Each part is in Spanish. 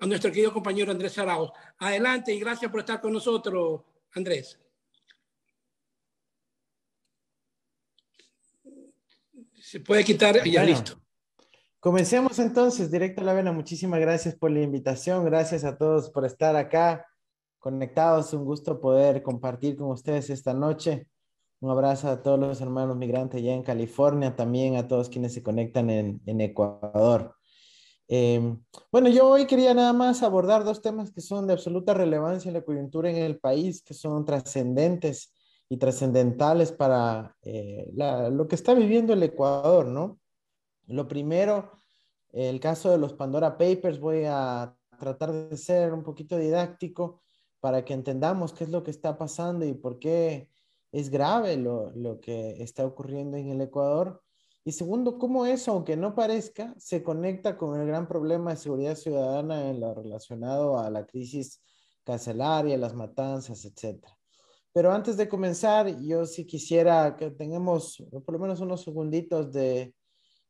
a nuestro querido compañero Andrés Arauz. Adelante y gracias por estar con nosotros, Andrés. Se puede quitar y ya listo. Comencemos entonces, directo a la vena. Muchísimas gracias por la invitación, gracias a todos por estar acá conectados. Un gusto poder compartir con ustedes esta noche. Un abrazo a todos los hermanos migrantes ya en California, también a todos quienes se conectan en Ecuador. Em, bueno, yo hoy quería nada más abordar dos temas que son de absoluta relevancia en la coyuntura en el país, que son trascendentes y trascendentales para eh, lo que está viviendo el Ecuador, ¿no? Lo primero, el caso de los Pandora Papers, voy a tratar de ser un poquito didáctico para que entendamos qué es lo que está pasando y por qué es grave lo, lo que está ocurriendo en el Ecuador. Y segundo, cómo eso, aunque no parezca, se conecta con el gran problema de seguridad ciudadana en lo relacionado a la crisis carcelaria, las matanzas, etc. Pero antes de comenzar, yo sí quisiera que tengamos por lo menos unos segunditos de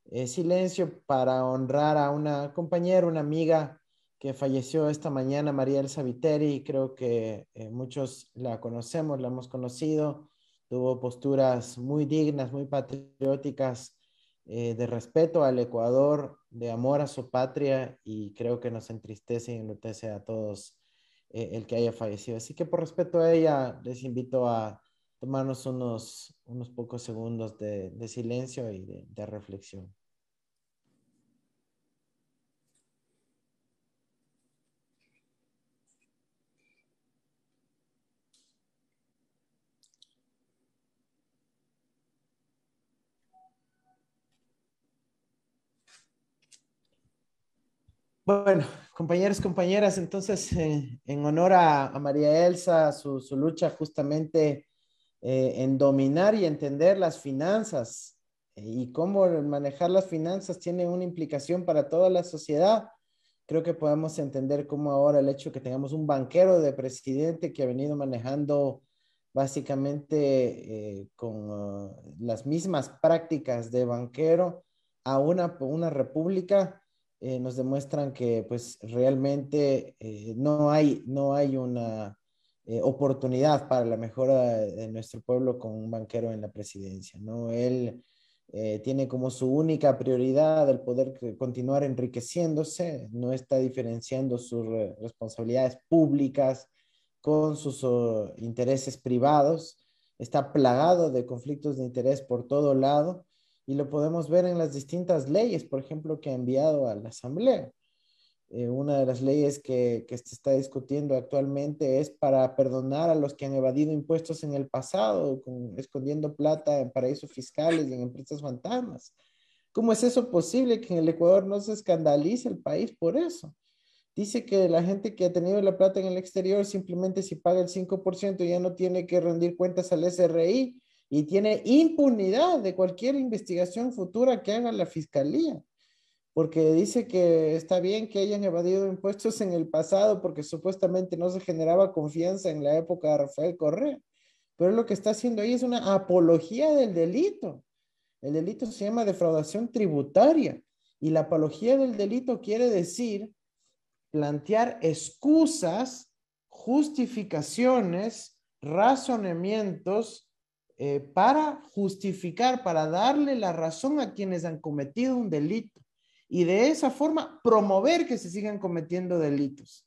eh, silencio para honrar a una compañera, una amiga que falleció esta mañana, María Elsa Viteri. Creo que eh, muchos la conocemos, la hemos conocido. Tuvo posturas muy dignas, muy patrióticas eh, de respeto al Ecuador, de amor a su patria y creo que nos entristece y enlutece a todos eh, el que haya fallecido. Así que por respeto a ella, les invito a tomarnos unos, pocos segundos de, silencio y de reflexión. Bueno, compañeros, compañeras, entonces, eh, en honor a, María Elsa, su, lucha justamente eh, en dominar y entender las finanzas eh, y cómo manejar las finanzas tiene una implicación para toda la sociedad, creo que podemos entender cómo ahora el hecho que tengamos un banquero de presidente que ha venido manejando básicamente con uh, las mismas prácticas de banquero a una república eh, nos demuestran que pues realmente eh, no, hay, no hay una eh, oportunidad para la mejora de nuestro pueblo con un banquero en la presidencia, ¿no? Él tiene como su única prioridad el poder continuar enriqueciéndose, no está diferenciando sus responsabilidades públicas con sus oh, intereses privados, está plagado de conflictos de interés por todo lado y lo podemos ver en las distintas leyes, por ejemplo, que ha enviado a la Asamblea. Eh, una de las leyes que, que, se está discutiendo actualmente es para perdonar a los que han evadido impuestos en el pasado, con, escondiendo plata en paraísos fiscales y en empresas fantasmas. ¿Cómo es eso posible que en el Ecuador no se escandalice el país por eso? Dice que la gente que ha tenido la plata en el exterior simplemente si paga el 5% ya no tiene que rendir cuentas al SRI y tiene impunidad de cualquier investigación futura que haga la fiscalía, porque dice que está bien que hayan evadido impuestos en el pasado porque supuestamente no se generaba confianza en la época de Rafael Correa, pero lo que está haciendo ahí es una apología del delito. El delito se llama defraudación tributaria y la apología del delito quiere decir plantear excusas, justificaciones, razonamientos eh, para justificar, para darle la razón a quienes han cometido un delito y de esa forma promover que se sigan cometiendo delitos.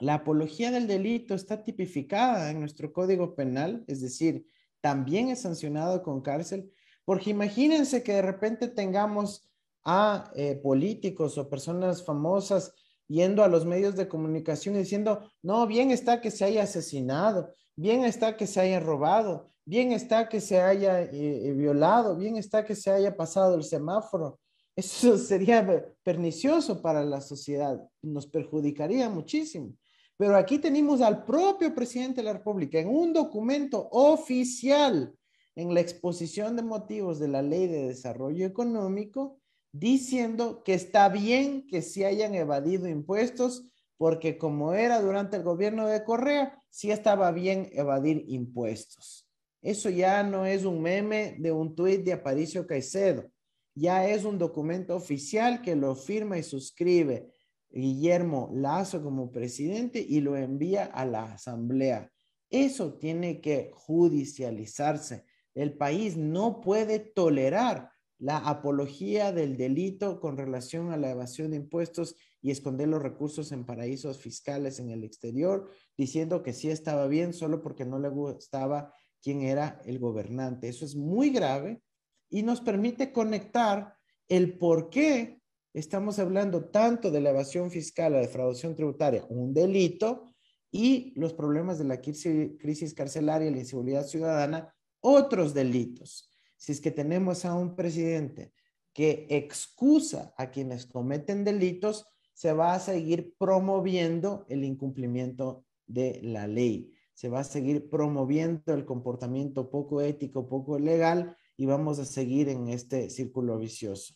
La apología del delito está tipificada en nuestro código penal, es decir, también es sancionado con cárcel, porque imagínense que de repente tengamos a eh, políticos o personas famosas yendo a los medios de comunicación diciendo, no, bien está que se haya asesinado, bien está que se haya robado, bien está que se haya eh, eh, violado, bien está que se haya pasado el semáforo. Eso sería pernicioso para la sociedad, nos perjudicaría muchísimo. Pero aquí tenemos al propio presidente de la República en un documento oficial, en la exposición de motivos de la Ley de Desarrollo Económico, diciendo que está bien que se hayan evadido impuestos porque como era durante el gobierno de Correa, sí estaba bien evadir impuestos. Eso ya no es un meme de un tuit de Aparicio Caicedo, ya es un documento oficial que lo firma y suscribe Guillermo Lazo como presidente y lo envía a la asamblea. Eso tiene que judicializarse. El país no puede tolerar la apología del delito con relación a la evasión de impuestos y esconder los recursos en paraísos fiscales en el exterior, diciendo que sí estaba bien solo porque no le gustaba quién era el gobernante. Eso es muy grave y nos permite conectar el por qué estamos hablando tanto de la evasión fiscal, la defraudación tributaria, un delito, y los problemas de la crisis carcelaria y la inseguridad ciudadana, otros delitos. Si es que tenemos a un presidente que excusa a quienes cometen delitos, se va a seguir promoviendo el incumplimiento de la ley, se va a seguir promoviendo el comportamiento poco ético, poco legal y vamos a seguir en este círculo vicioso.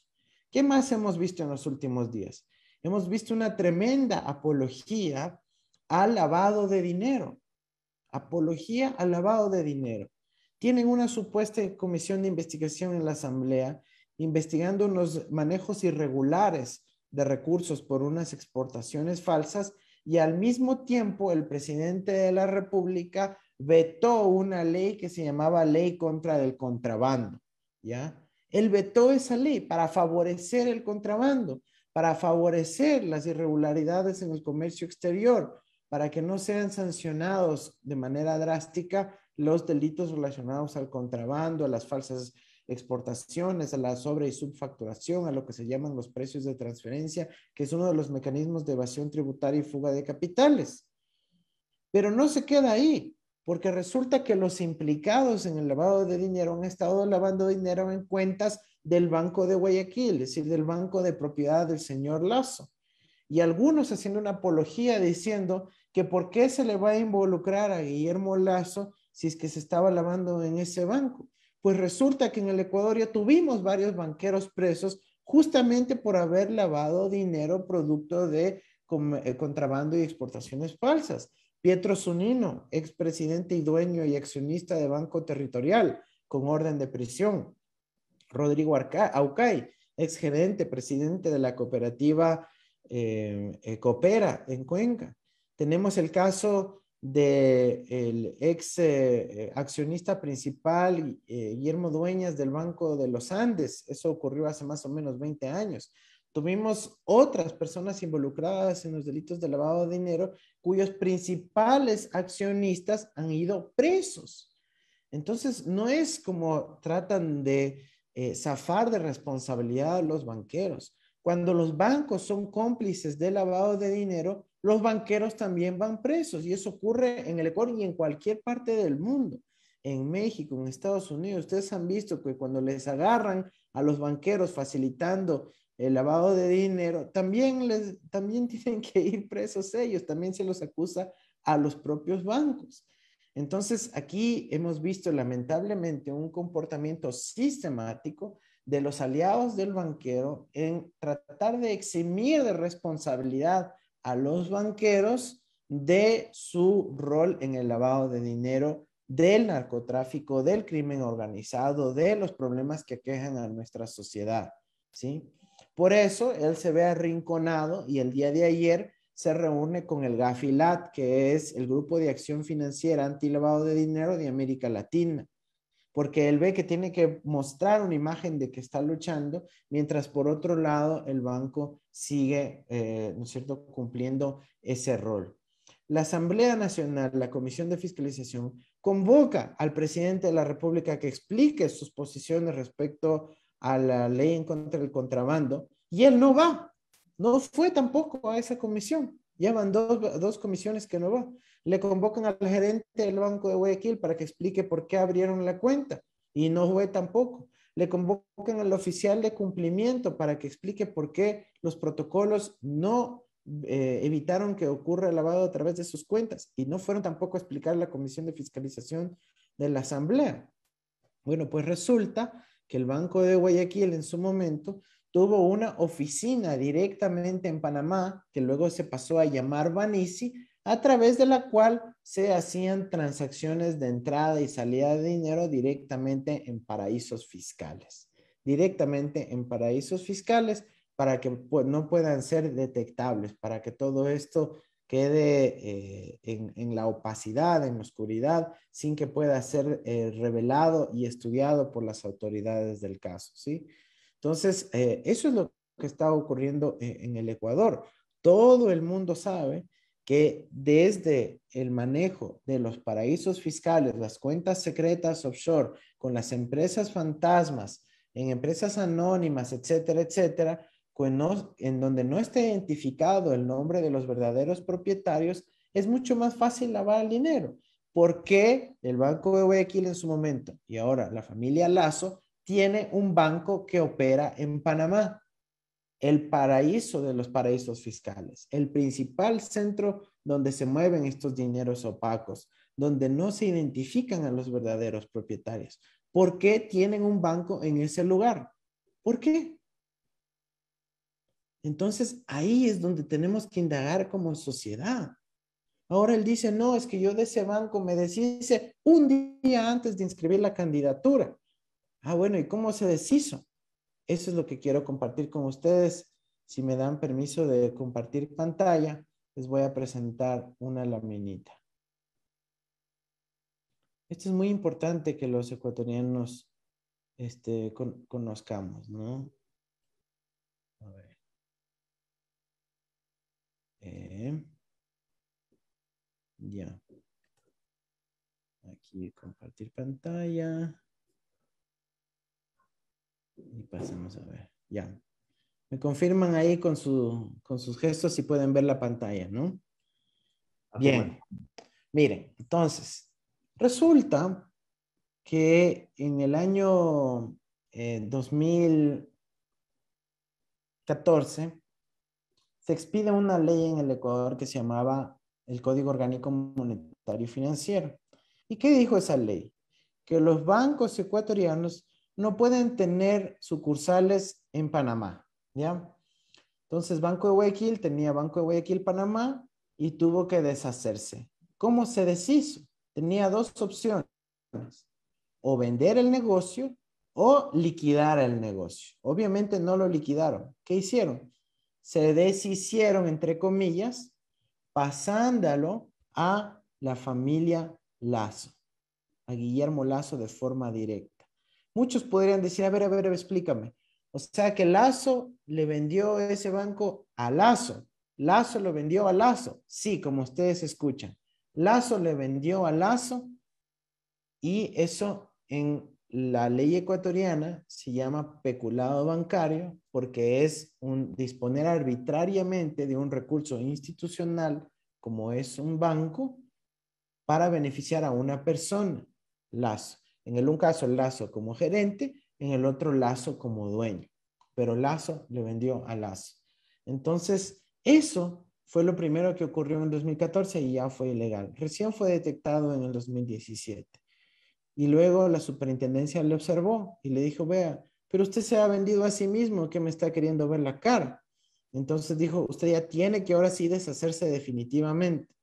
¿Qué más hemos visto en los últimos días? Hemos visto una tremenda apología al lavado de dinero. Apología al lavado de dinero. Tienen una supuesta comisión de investigación en la Asamblea investigando unos manejos irregulares de recursos por unas exportaciones falsas y al mismo tiempo el presidente de la República vetó una ley que se llamaba Ley contra el Contrabando, ¿ya? Él vetó esa ley para favorecer el contrabando, para favorecer las irregularidades en el comercio exterior, para que no sean sancionados de manera drástica los delitos relacionados al contrabando, a las falsas exportaciones, a la sobre y subfacturación, a lo que se llaman los precios de transferencia, que es uno de los mecanismos de evasión tributaria y fuga de capitales. Pero no se queda ahí, porque resulta que los implicados en el lavado de dinero han estado lavando dinero en cuentas del Banco de Guayaquil, es decir, del Banco de Propiedad del señor Lazo. Y algunos haciendo una apología diciendo que por qué se le va a involucrar a Guillermo Lazo si es que se estaba lavando en ese banco. Pues resulta que en el Ecuador ya tuvimos varios banqueros presos justamente por haber lavado dinero producto de eh, contrabando y exportaciones falsas. Pietro Zunino, expresidente y dueño y accionista de Banco Territorial, con orden de prisión. Rodrigo Aucay, exgerente, presidente de la cooperativa eh, eh, Coopera en Cuenca. Tenemos el caso del de ex eh, accionista principal eh, Guillermo Dueñas del Banco de los Andes. Eso ocurrió hace más o menos 20 años. Tuvimos otras personas involucradas en los delitos de lavado de dinero cuyos principales accionistas han ido presos. Entonces, no es como tratan de eh, zafar de responsabilidad a los banqueros. Cuando los bancos son cómplices de lavado de dinero, los banqueros también van presos y eso ocurre en el Ecuador y en cualquier parte del mundo. En México, en Estados Unidos, ustedes han visto que cuando les agarran a los banqueros facilitando el lavado de dinero, también, les, también tienen que ir presos ellos, también se los acusa a los propios bancos. Entonces, aquí hemos visto lamentablemente un comportamiento sistemático de los aliados del banquero en tratar de eximir de responsabilidad a los banqueros de su rol en el lavado de dinero, del narcotráfico, del crimen organizado, de los problemas que aquejan a nuestra sociedad, ¿sí? Por eso él se ve arrinconado y el día de ayer se reúne con el GAFILAT, que es el Grupo de Acción Financiera Antilavado de Dinero de América Latina porque él ve que tiene que mostrar una imagen de que está luchando, mientras por otro lado el banco sigue, eh, ¿no cierto?, cumpliendo ese rol. La Asamblea Nacional, la Comisión de Fiscalización, convoca al presidente de la República que explique sus posiciones respecto a la ley en contra del contrabando y él no va, no fue tampoco a esa comisión. Ya van dos, dos comisiones que no va. Le convocan al gerente del Banco de Guayaquil para que explique por qué abrieron la cuenta y no fue tampoco. Le convocan al oficial de cumplimiento para que explique por qué los protocolos no eh, evitaron que ocurra el lavado a través de sus cuentas y no fueron tampoco a explicar la Comisión de Fiscalización de la Asamblea. Bueno, pues resulta que el Banco de Guayaquil en su momento tuvo una oficina directamente en Panamá, que luego se pasó a llamar Banisi, a través de la cual se hacían transacciones de entrada y salida de dinero directamente en paraísos fiscales, directamente en paraísos fiscales para que pues, no puedan ser detectables, para que todo esto quede eh, en, la opacidad, en la oscuridad, sin que pueda ser eh, revelado y estudiado por las autoridades del caso, ¿sí? Entonces, eh, eso es lo que está ocurriendo en el Ecuador. Todo el mundo sabe que desde el manejo de los paraísos fiscales, las cuentas secretas offshore, con las empresas fantasmas, en empresas anónimas, etcétera, etcétera, pues en donde no esté identificado el nombre de los verdaderos propietarios, es mucho más fácil lavar el dinero. Porque el Banco de Guayaquil en su momento y ahora la familia Lazo tiene un banco que opera en Panamá? el paraíso de los paraísos fiscales, el principal centro donde se mueven estos dineros opacos, donde no se identifican a los verdaderos propietarios. ¿Por qué tienen un banco en ese lugar? ¿Por qué? Entonces ahí es donde tenemos que indagar como sociedad. Ahora él dice, no, es que yo de ese banco me deshice un día antes de inscribir la candidatura. Ah, bueno, ¿y cómo se deshizo? Eso es lo que quiero compartir con ustedes. Si me dan permiso de compartir pantalla, les voy a presentar una laminita. Esto es muy importante que los ecuatorianos este, conozcamos, ¿no? A ver. Eh, ya. Aquí compartir pantalla. Y pasemos a ver. Ya. Me confirman ahí con, su, sus gestos si pueden ver la pantalla, ¿no? Bien. Miren, entonces, resulta que en el año 2014 eh, se expide una ley en el Ecuador que se llamaba el Código Orgánico Monetario y Financiero. ¿Y qué dijo esa ley? Que los bancos ecuatorianos no pueden tener sucursales en Panamá, ¿ya? Entonces Banco de Guayaquil tenía Banco de Guayaquil Panamá y tuvo que deshacerse. ¿Cómo se deshizo? Tenía dos opciones, o vender el negocio o liquidar el negocio. Obviamente no lo liquidaron. ¿Qué hicieron? Se deshicieron, entre comillas, pasándolo a la familia Lazo, a Guillermo Lazo de forma directa muchos podrían decir, a ver, a ver, explícame. O sea que Lazo le vendió ese banco a Lazo. Lazo lo vendió a Lazo. Sí, como ustedes escuchan. Lazo le vendió a Lazo y eso en la ley ecuatoriana se llama peculado bancario porque es un disponer arbitrariamente de un recurso institucional como es un banco para beneficiar a una persona, Lazo. En el un caso, Lazo como gerente, en el otro, Lazo como dueño. Pero Lazo le vendió a Lazo. Entonces, eso fue lo primero que ocurrió en 2014 y ya fue ilegal. Recién fue detectado en el 2017. Y luego la superintendencia le observó y le dijo, vea, pero usted se ha vendido a sí mismo, que me está queriendo ver la cara. Entonces dijo, usted ya tiene que ahora sí deshacerse definitivamente.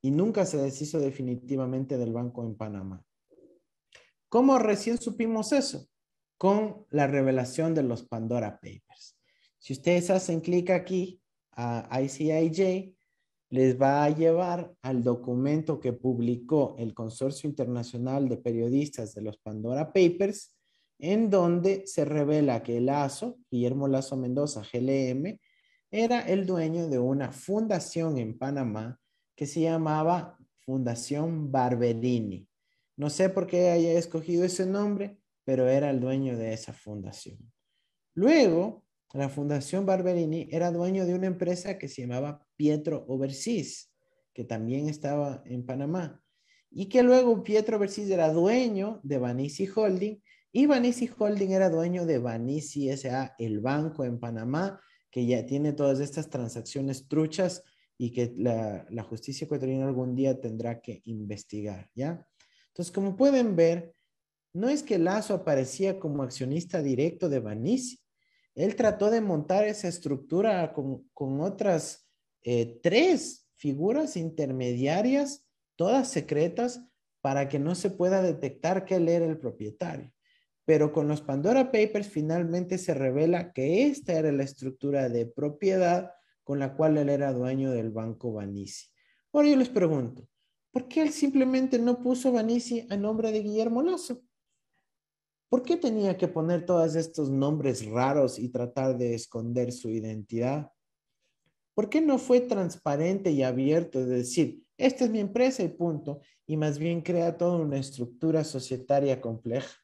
Y nunca se deshizo definitivamente del banco en Panamá. ¿Cómo recién supimos eso? Con la revelación de los Pandora Papers. Si ustedes hacen clic aquí a ICIJ, les va a llevar al documento que publicó el Consorcio Internacional de Periodistas de los Pandora Papers, en donde se revela que Lazo, Guillermo Lazo Mendoza, GLM, era el dueño de una fundación en Panamá que se llamaba Fundación Barberini. No sé por qué haya escogido ese nombre, pero era el dueño de esa fundación. Luego, la Fundación Barberini era dueño de una empresa que se llamaba Pietro Oversis, que también estaba en Panamá, y que luego Pietro Oversis era dueño de Vanisi Holding, y Vanisi Holding era dueño de Vanisi S.A., el banco en Panamá, que ya tiene todas estas transacciones truchas y que la justicia ecuatoriana algún día tendrá que investigar, ¿ya? Entonces, como pueden ver, no es que Lazo aparecía como accionista directo de Banisi. Él trató de montar esa estructura con, otras eh, tres figuras intermediarias, todas secretas, para que no se pueda detectar que él era el propietario. Pero con los Pandora Papers finalmente se revela que esta era la estructura de propiedad con la cual él era dueño del banco Banisi. Ahora yo les pregunto, ¿Por qué él simplemente no puso Vanisi a nombre de Guillermo Lazo? ¿Por qué tenía que poner todos estos nombres raros y tratar de esconder su identidad? ¿Por qué no fue transparente y abierto de decir, esta es mi empresa y punto, y más bien crea toda una estructura societaria compleja?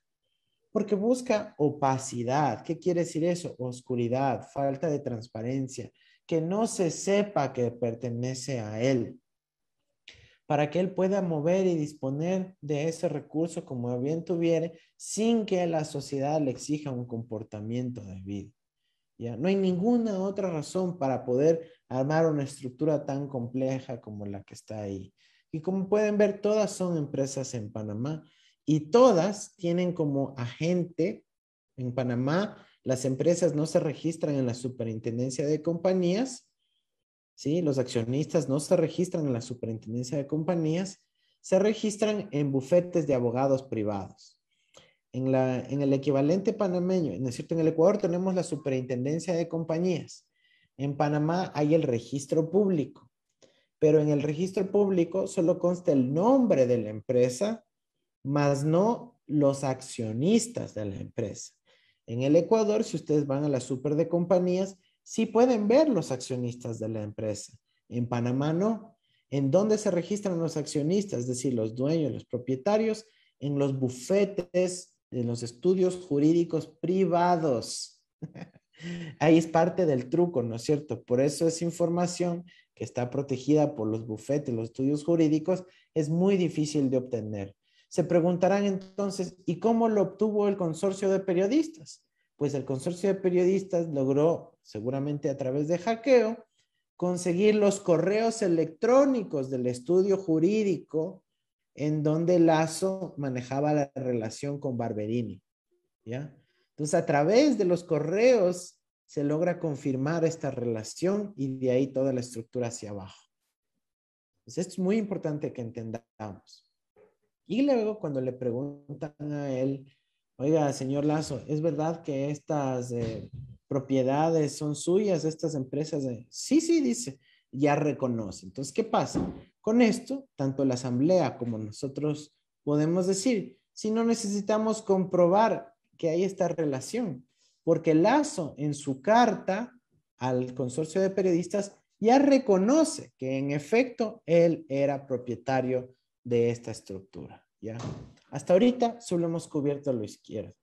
Porque busca opacidad. ¿Qué quiere decir eso? Oscuridad, falta de transparencia, que no se sepa que pertenece a él para que él pueda mover y disponer de ese recurso como bien tuviere sin que la sociedad le exija un comportamiento debido. ¿Ya? No hay ninguna otra razón para poder armar una estructura tan compleja como la que está ahí. Y como pueden ver, todas son empresas en Panamá y todas tienen como agente en Panamá. Las empresas no se registran en la superintendencia de compañías, ¿sí? Los accionistas no se registran en la superintendencia de compañías, se registran en bufetes de abogados privados. En, el equivalente panameño, es cierto? En el Ecuador tenemos la superintendencia de compañías. En Panamá hay el registro público, pero en el registro público solo consta el nombre de la empresa, más no los accionistas de la empresa. En el Ecuador, si ustedes van a la super de compañías, sí pueden ver los accionistas de la empresa. En Panamá no. ¿En dónde se registran los accionistas? Es decir, los dueños, los propietarios, en los bufetes, en los estudios jurídicos privados. Ahí es parte del truco, ¿no es cierto? Por eso es información que está protegida por los bufetes, los estudios jurídicos, es muy difícil de obtener. Se preguntarán entonces, ¿y cómo lo obtuvo el consorcio de periodistas? Pues el consorcio de periodistas logró seguramente a través de hackeo, conseguir los correos electrónicos del estudio jurídico en donde Lazo manejaba la relación con Barberini. ¿ya? Entonces, a través de los correos se logra confirmar esta relación y de ahí toda la estructura hacia abajo. Entonces, pues es muy importante que entendamos. Y luego, cuando le preguntan a él, oiga, señor Lazo, ¿es verdad que estas... Eh, propiedades son suyas estas empresas. De... Sí, sí, dice, ya reconoce. Entonces, ¿qué pasa? Con esto, tanto la asamblea como nosotros podemos decir, si no necesitamos comprobar que hay esta relación, porque Lazo en su carta al consorcio de periodistas ya reconoce que en efecto él era propietario de esta estructura. ¿ya? Hasta ahorita solo hemos cubierto lo izquierdo.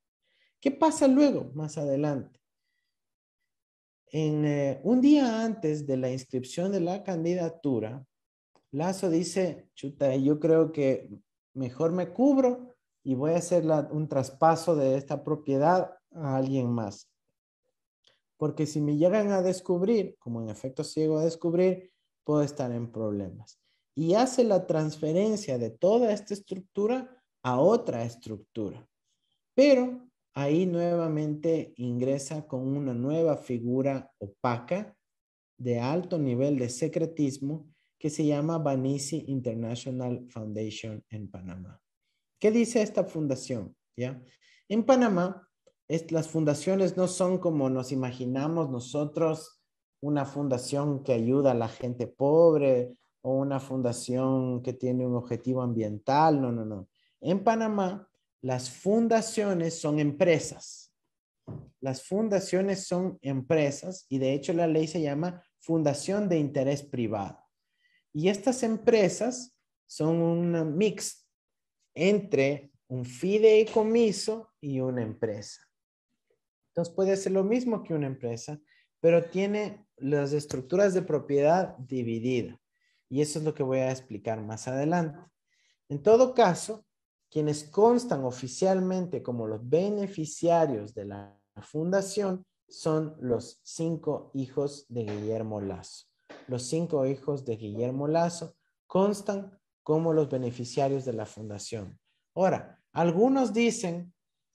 ¿Qué pasa luego, más adelante? Eh, un día antes de la inscripción de la candidatura, Lazo dice, chuta, yo creo que mejor me cubro y voy a hacer un traspaso de esta propiedad a alguien más. Porque si me llegan a descubrir, como en efecto ciego a descubrir, puedo estar en problemas. Y hace la transferencia de toda esta estructura a otra estructura. Pero Ahí nuevamente ingresa con una nueva figura opaca de alto nivel de secretismo que se llama Banisi International Foundation en Panamá. ¿Qué dice esta fundación? ¿Ya? En Panamá, las fundaciones no son como nos imaginamos nosotros, una fundación que ayuda a la gente pobre o una fundación que tiene un objetivo ambiental. No, no, no. En Panamá, las fundaciones son empresas. Las fundaciones son empresas y de hecho la ley se llama fundación de interés privado. Y estas empresas son un mix entre un fideicomiso y una empresa. Entonces puede ser lo mismo que una empresa, pero tiene las estructuras de propiedad dividida. Y eso es lo que voy a explicar más adelante. En todo caso, quienes constan oficialmente como los beneficiarios de la fundación son los cinco hijos de Guillermo Lazo. Los cinco hijos de Guillermo Lazo constan como los beneficiarios de la fundación. Ahora, algunos dicen,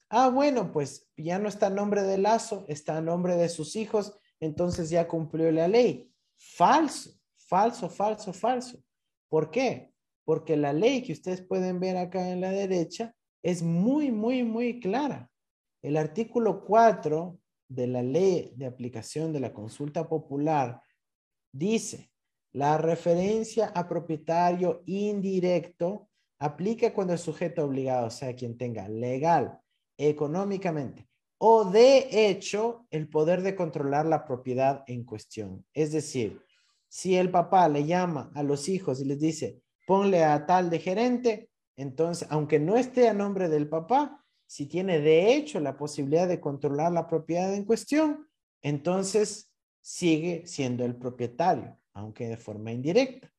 ah, bueno, pues ya no está el nombre de Lazo, está el nombre de sus hijos, entonces ya cumplió la ley. Falso, falso, falso, falso. ¿Por qué? porque la ley que ustedes pueden ver acá en la derecha es muy, muy, muy clara. El artículo 4 de la ley de aplicación de la consulta popular dice, la referencia a propietario indirecto aplica cuando el sujeto obligado sea quien tenga legal, económicamente o de hecho el poder de controlar la propiedad en cuestión. Es decir, si el papá le llama a los hijos y les dice, ponle a tal de gerente, entonces, aunque no esté a nombre del papá, si tiene de hecho la posibilidad de controlar la propiedad en cuestión, entonces sigue siendo el propietario, aunque de forma indirecta.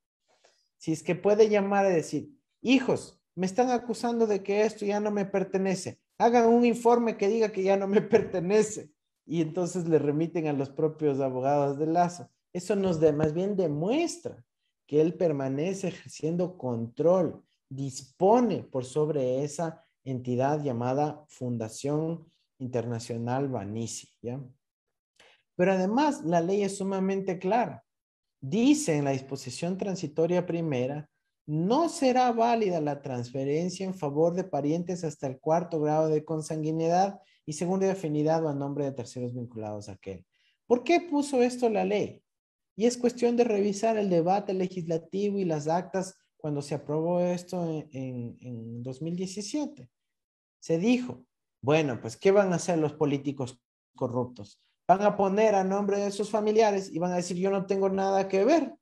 Si es que puede llamar y decir, hijos, me están acusando de que esto ya no me pertenece, hagan un informe que diga que ya no me pertenece. Y entonces le remiten a los propios abogados de Lazo. Eso nos más bien demuestra que Él permanece ejerciendo control, dispone por sobre esa entidad llamada Fundación Internacional Banisi. ¿ya? Pero además la ley es sumamente clara. Dice en la disposición transitoria primera, no será válida la transferencia en favor de parientes hasta el cuarto grado de consanguinidad y segundo de afinidad o a nombre de terceros vinculados a aquel. ¿Por qué puso esto la ley? Y es cuestión de revisar el debate legislativo y las actas cuando se aprobó esto en, 2017. Se dijo, bueno, pues ¿qué van a hacer los políticos corruptos? Van a poner a nombre de sus familiares y van a decir, yo no tengo nada que ver.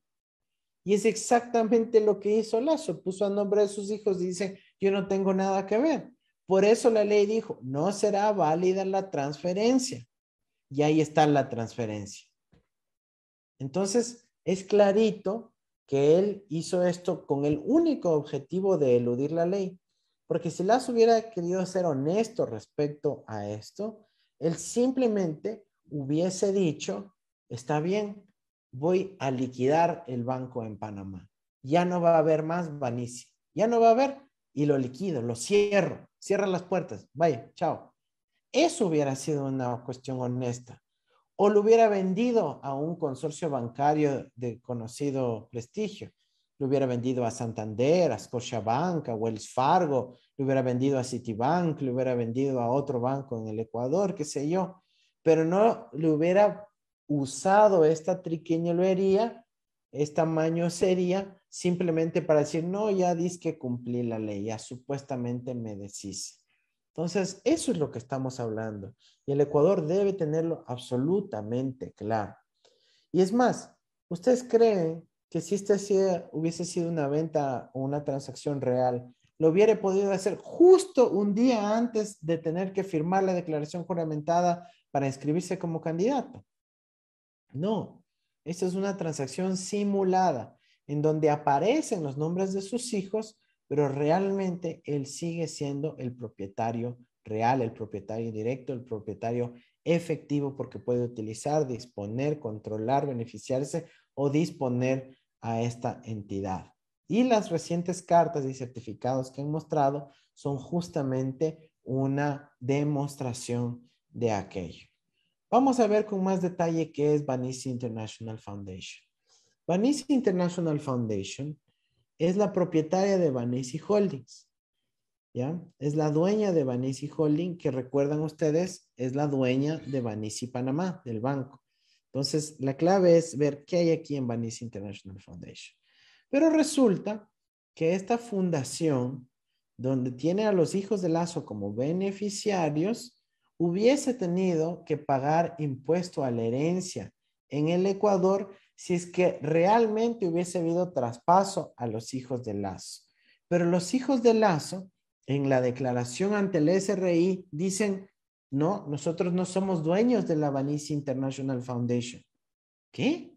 Y es exactamente lo que hizo Lazo, puso a nombre de sus hijos y dice, yo no tengo nada que ver. Por eso la ley dijo, no será válida la transferencia. Y ahí está la transferencia. Entonces, es clarito que él hizo esto con el único objetivo de eludir la ley, porque si Las hubiera querido ser honesto respecto a esto, él simplemente hubiese dicho, está bien, voy a liquidar el banco en Panamá. Ya no va a haber más vanicia. ya no va a haber y lo liquido, lo cierro, cierra las puertas, vaya, chao. Eso hubiera sido una cuestión honesta o lo hubiera vendido a un consorcio bancario de conocido prestigio. Lo hubiera vendido a Santander, a Scotiabank, a Wells Fargo, lo hubiera vendido a Citibank, lo hubiera vendido a otro banco en el Ecuador, qué sé yo, pero no le hubiera usado esta triquiñolería, esta mañosería, simplemente para decir, no, ya dis que cumplí la ley, ya supuestamente me decís. Entonces, eso es lo que estamos hablando. Y el Ecuador debe tenerlo absolutamente claro. Y es más, ¿ustedes creen que si esta hubiese sido una venta o una transacción real, lo hubiera podido hacer justo un día antes de tener que firmar la declaración juramentada para inscribirse como candidato? No, esta es una transacción simulada en donde aparecen los nombres de sus hijos pero realmente él sigue siendo el propietario real, el propietario directo, el propietario efectivo, porque puede utilizar, disponer, controlar, beneficiarse o disponer a esta entidad. Y las recientes cartas y certificados que han mostrado son justamente una demostración de aquello. Vamos a ver con más detalle qué es Banisi International Foundation. Banisi International Foundation es la propietaria de Vanessa Holdings. Es la dueña de Vanessa Holding, que recuerdan ustedes, es la dueña de Vanessa Panamá, del banco. Entonces, la clave es ver qué hay aquí en Vanessa International Foundation. Pero resulta que esta fundación, donde tiene a los hijos de Lazo como beneficiarios, hubiese tenido que pagar impuesto a la herencia en el Ecuador si es que realmente hubiese habido traspaso a los hijos de Lazo. Pero los hijos de Lazo, en la declaración ante el SRI, dicen, no, nosotros no somos dueños de la Vanice International Foundation. ¿Qué?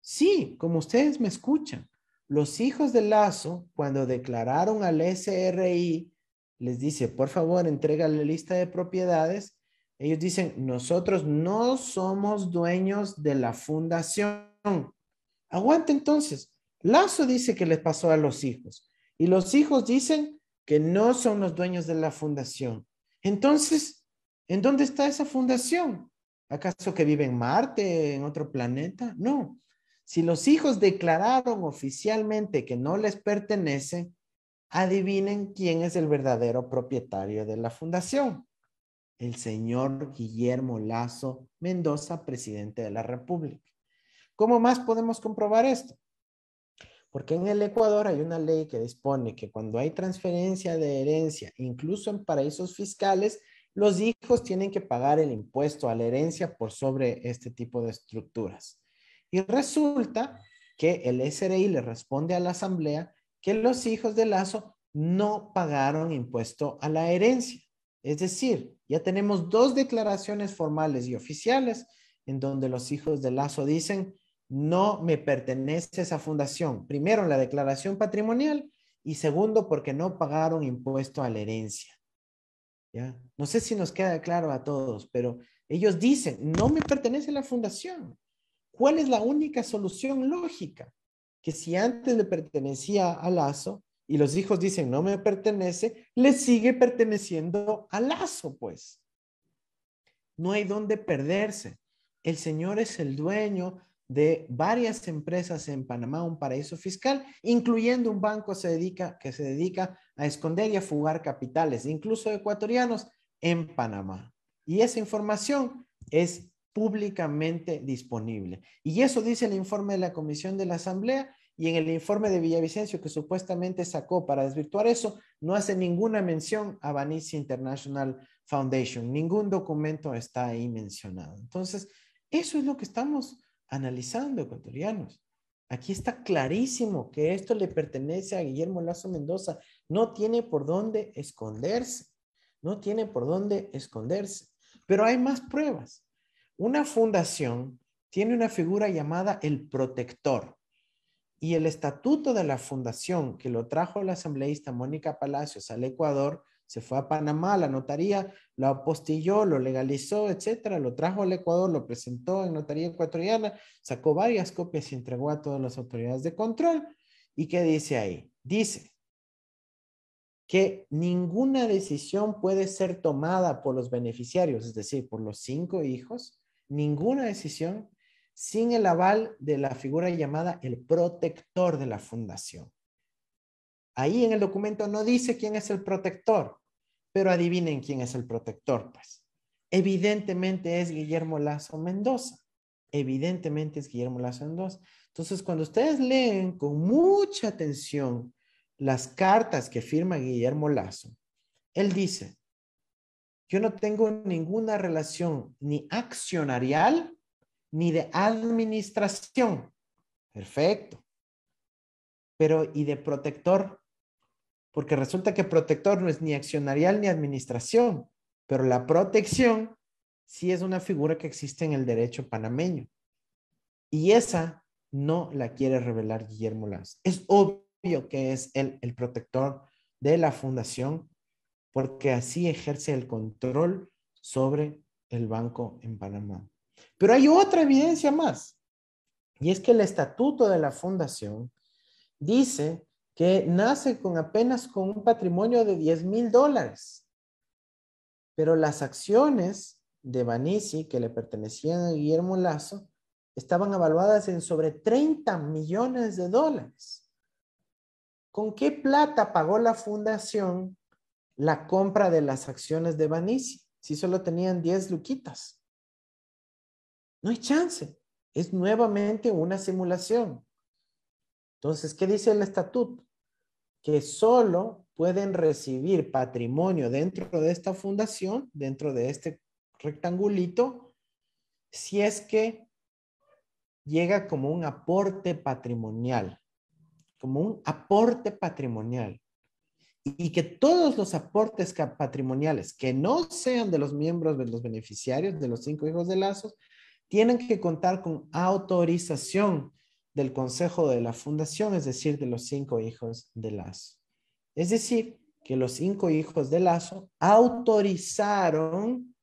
Sí, como ustedes me escuchan, los hijos de Lazo, cuando declararon al SRI, les dice, por favor, entrega la lista de propiedades, ellos dicen, nosotros no somos dueños de la fundación. aguanta entonces. Lazo dice que les pasó a los hijos y los hijos dicen que no son los dueños de la fundación. Entonces, ¿en dónde está esa fundación? ¿Acaso que vive en Marte, en otro planeta? No. Si los hijos declararon oficialmente que no les pertenece, adivinen quién es el verdadero propietario de la fundación el señor Guillermo Lazo Mendoza, presidente de la República. ¿Cómo más podemos comprobar esto? Porque en el Ecuador hay una ley que dispone que cuando hay transferencia de herencia, incluso en paraísos fiscales, los hijos tienen que pagar el impuesto a la herencia por sobre este tipo de estructuras. Y resulta que el SRI le responde a la Asamblea que los hijos de Lazo no pagaron impuesto a la herencia. Es decir, ya tenemos dos declaraciones formales y oficiales en donde los hijos de Lazo dicen, no me pertenece esa fundación. Primero, la declaración patrimonial y segundo, porque no pagaron impuesto a la herencia. No sé si nos queda claro a todos, pero ellos dicen, no me pertenece la fundación. ¿Cuál es la única solución lógica? Que si antes le pertenecía a Lazo, y los hijos dicen, no me pertenece, le sigue perteneciendo al lazo, pues. No hay dónde perderse. El Señor es el dueño de varias empresas en Panamá, un paraíso fiscal, incluyendo un banco dedica, que se dedica a esconder y a fugar capitales, incluso ecuatorianos, en Panamá. Y esa información es públicamente disponible. Y eso dice el informe de la Comisión de la Asamblea y en el informe de Villavicencio que supuestamente sacó para desvirtuar eso, no hace ninguna mención a Vanice International Foundation. Ningún documento está ahí mencionado. Entonces, eso es lo que estamos analizando, ecuatorianos. Aquí está clarísimo que esto le pertenece a Guillermo Lazo Mendoza. No tiene por dónde esconderse. No tiene por dónde esconderse. Pero hay más pruebas. Una fundación tiene una figura llamada el protector. Y el estatuto de la fundación que lo trajo la asambleísta Mónica Palacios al Ecuador, se fue a Panamá, la notaría lo apostilló, lo legalizó, etcétera, lo trajo al Ecuador, lo presentó en notaría ecuatoriana, sacó varias copias y entregó a todas las autoridades de control. ¿Y qué dice ahí? Dice que ninguna decisión puede ser tomada por los beneficiarios, es decir, por los cinco hijos, ninguna decisión sin el aval de la figura llamada el protector de la fundación. Ahí en el documento no dice quién es el protector, pero adivinen quién es el protector, pues. Evidentemente es Guillermo Lazo Mendoza. Evidentemente es Guillermo Lazo Mendoza. Entonces, cuando ustedes leen con mucha atención las cartas que firma Guillermo Lazo, él dice, yo no tengo ninguna relación ni accionarial ni de administración. Perfecto. Pero ¿y de protector? Porque resulta que protector no es ni accionarial ni administración, pero la protección sí es una figura que existe en el derecho panameño. Y esa no la quiere revelar Guillermo Lanz. Es obvio que es el protector de la fundación porque así ejerce el control sobre el banco en Panamá. Pero hay otra evidencia más, y es que el estatuto de la fundación dice que nace con apenas con un patrimonio de 10 mil dólares, pero las acciones de Banisi que le pertenecían a Guillermo Lazo estaban evaluadas en sobre 30 millones de dólares. ¿Con qué plata pagó la fundación la compra de las acciones de Banisi si solo tenían 10 luquitas? No hay chance. Es nuevamente una simulación. Entonces, ¿qué dice el estatuto? Que solo pueden recibir patrimonio dentro de esta fundación, dentro de este rectangulito, si es que llega como un aporte patrimonial, como un aporte patrimonial. Y que todos los aportes patrimoniales que no sean de los miembros de los beneficiarios, de los cinco hijos de lazos, tienen que contar con autorización del consejo de la fundación, es decir, de los cinco hijos de Lazo. Es decir, que los cinco hijos de Lazo autorizaron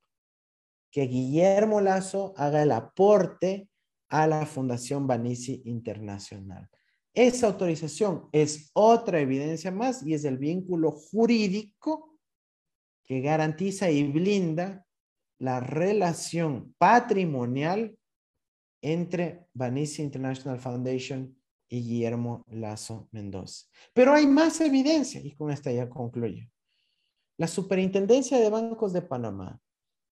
que Guillermo Lazo haga el aporte a la Fundación Banisi Internacional. Esa autorización es otra evidencia más y es el vínculo jurídico que garantiza y blinda la relación patrimonial entre Vanisi International Foundation y Guillermo Lazo Mendoza. Pero hay más evidencia, y con esta ya concluyo. La Superintendencia de Bancos de Panamá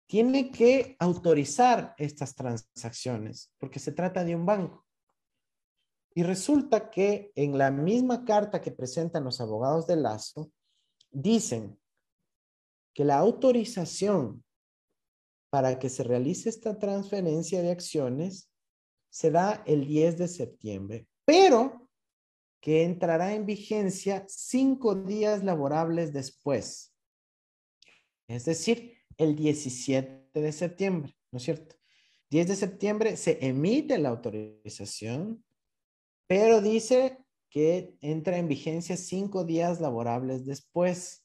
tiene que autorizar estas transacciones porque se trata de un banco. Y resulta que en la misma carta que presentan los abogados de Lazo, dicen que la autorización para que se realice esta transferencia de acciones se da el 10 de septiembre, pero que entrará en vigencia cinco días laborables después, es decir, el 17 de septiembre, ¿no es cierto? 10 de septiembre se emite la autorización, pero dice que entra en vigencia cinco días laborables después.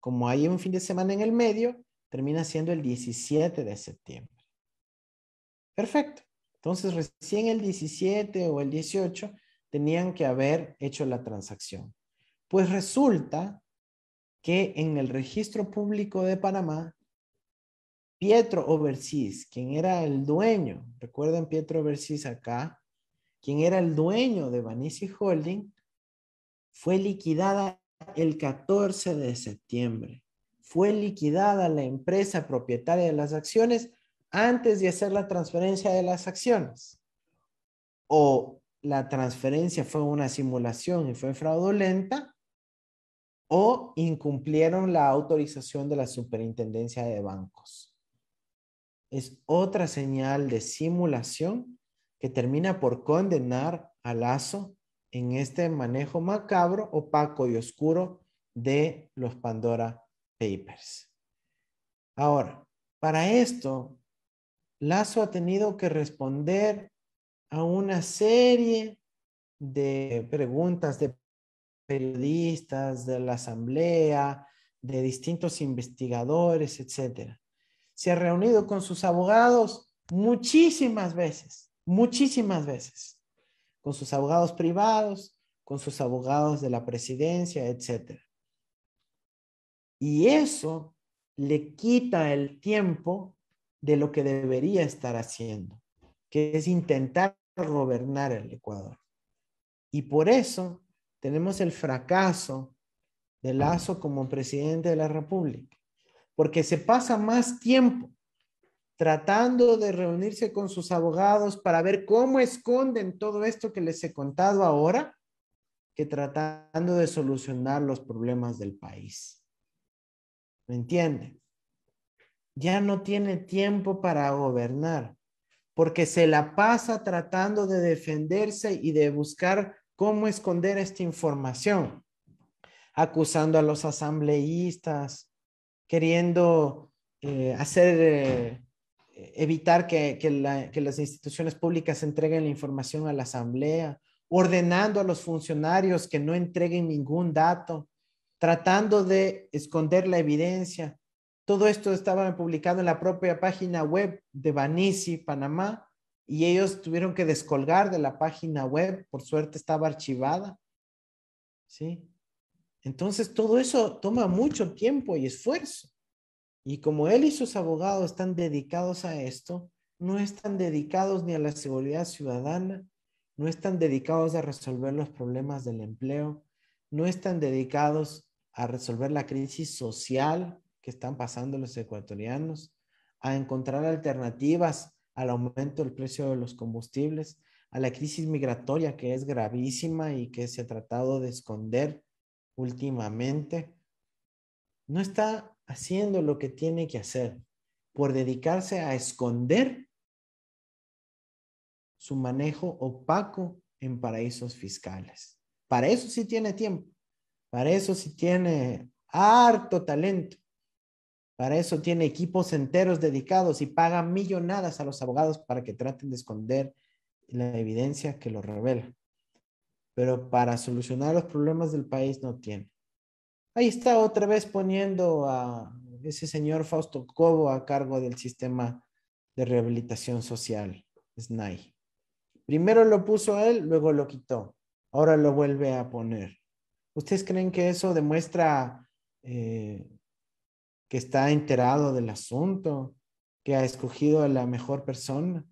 Como hay un fin de semana en el medio, termina siendo el 17 de septiembre. Perfecto. Entonces, recién el 17 o el 18 tenían que haber hecho la transacción. Pues resulta que en el registro público de Panamá, Pietro Oversis, quien era el dueño, recuerden Pietro Oversis acá, quien era el dueño de Vanisi Holding, fue liquidada el 14 de septiembre fue liquidada la empresa propietaria de las acciones antes de hacer la transferencia de las acciones. O la transferencia fue una simulación y fue fraudulenta. O incumplieron la autorización de la superintendencia de bancos. Es otra señal de simulación que termina por condenar a Lazo en este manejo macabro, opaco y oscuro de los Pandora papers. Ahora, para esto, Lazo ha tenido que responder a una serie de preguntas de periodistas, de la asamblea, de distintos investigadores, etc. Se ha reunido con sus abogados muchísimas veces, muchísimas veces, con sus abogados privados, con sus abogados de la presidencia, etcétera. Y eso le quita el tiempo de lo que debería estar haciendo, que es intentar gobernar el Ecuador. Y por eso tenemos el fracaso de Lazo como presidente de la República, porque se pasa más tiempo tratando de reunirse con sus abogados para ver cómo esconden todo esto que les he contado ahora, que tratando de solucionar los problemas del país. ¿Me entiende? Ya no tiene tiempo para gobernar, porque se la pasa tratando de defenderse y de buscar cómo esconder esta información, acusando a los asambleístas, queriendo eh, hacer... Eh, evitar que, las instituciones públicas entreguen la información a la asamblea, ordenando a los funcionarios que no entreguen ningún dato, tratando de esconder la evidencia. Todo esto estaba publicado en la propia página web de Banisi, Panamá, y ellos tuvieron que descolgar de la página web, por suerte estaba archivada. ¿Sí? Entonces, todo eso toma mucho tiempo y esfuerzo. Y como él y sus abogados están dedicados a esto, no están dedicados ni a la seguridad ciudadana, no están dedicados a resolver los problemas del empleo, no están dedicados a resolver la crisis social que están pasando los ecuatorianos, a encontrar alternativas al aumento del precio de los combustibles, a la crisis migratoria que es gravísima y que se ha tratado de esconder últimamente, no está haciendo lo que tiene que hacer por dedicarse a esconder su manejo opaco en paraísos fiscales. Para eso sí tiene tiempo. Para eso sí tiene harto talento. Para eso tiene equipos enteros dedicados y paga millonadas a los abogados para que traten de esconder la evidencia que lo revela. Pero para solucionar los problemas del país no tiene. Ahí está otra vez poniendo a ese señor Fausto Cobo a cargo del sistema de rehabilitación social, SNAI. Primero lo puso él, luego lo quitó. Ahora lo vuelve a poner. ¿Ustedes creen que eso demuestra eh, que está enterado del asunto, que ha escogido a la mejor persona?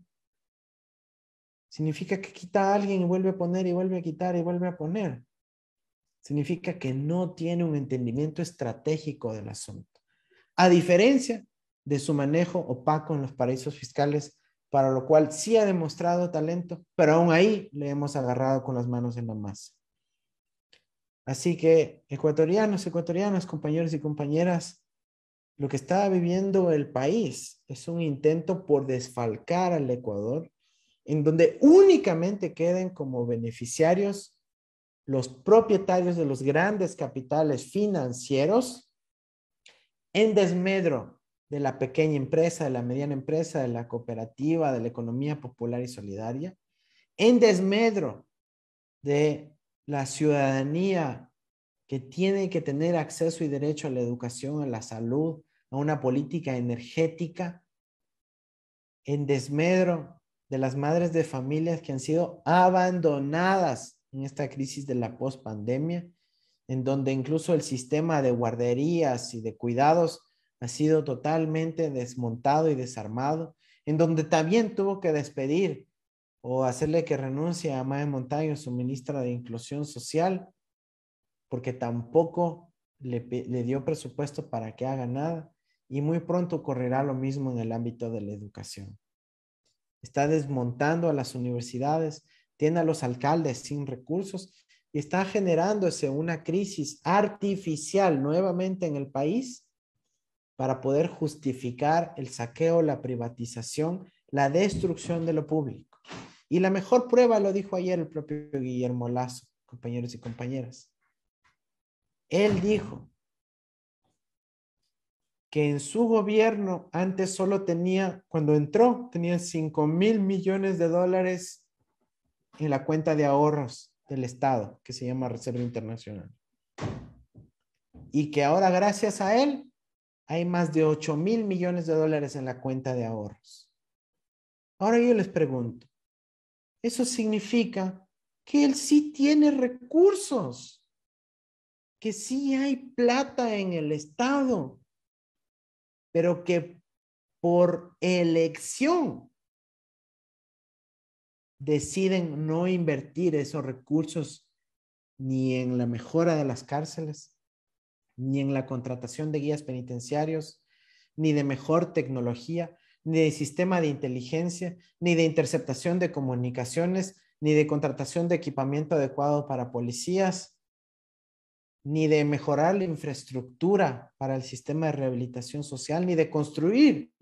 Significa que quita a alguien y vuelve a poner y vuelve a quitar y vuelve a poner. Significa que no tiene un entendimiento estratégico del asunto. A diferencia de su manejo opaco en los paraísos fiscales, para lo cual sí ha demostrado talento, pero aún ahí le hemos agarrado con las manos en la masa. Así que, ecuatorianos, ecuatorianas, compañeros y compañeras, lo que está viviendo el país es un intento por desfalcar al Ecuador, en donde únicamente queden como beneficiarios los propietarios de los grandes capitales financieros en desmedro de la pequeña empresa, de la mediana empresa, de la cooperativa, de la economía popular y solidaria, en desmedro de la ciudadanía que tiene que tener acceso y derecho a la educación, a la salud, a una política energética, en desmedro de las madres de familias que han sido abandonadas en esta crisis de la pospandemia, en donde incluso el sistema de guarderías y de cuidados ha sido totalmente desmontado y desarmado, en donde también tuvo que despedir o hacerle que renuncie a Mae Montaño, su ministra de Inclusión Social, porque tampoco le, le dio presupuesto para que haga nada y muy pronto ocurrirá lo mismo en el ámbito de la educación. Está desmontando a las universidades, tiene a los alcaldes sin recursos y está generándose una crisis artificial nuevamente en el país para poder justificar el saqueo, la privatización, la destrucción de lo público. Y la mejor prueba lo dijo ayer el propio Guillermo Lazo, compañeros y compañeras. Él dijo que en su gobierno antes solo tenía, cuando entró, tenía 5 mil millones de dólares en la cuenta de ahorros del Estado, que se llama Reserva Internacional. Y que ahora, gracias a él, hay más de 8 mil millones de dólares en la cuenta de ahorros. Ahora yo les pregunto, eso significa que él sí tiene recursos, que sí hay plata en el Estado, pero que por elección deciden no invertir esos recursos ni en la mejora de las cárceles, ni en la contratación de guías penitenciarios, ni de mejor tecnología, ni de sistema de inteligencia, ni de interceptación de comunicaciones, ni de contratación de equipamiento adecuado para policías, ni de mejorar la infraestructura para el sistema de rehabilitación social, ni de construir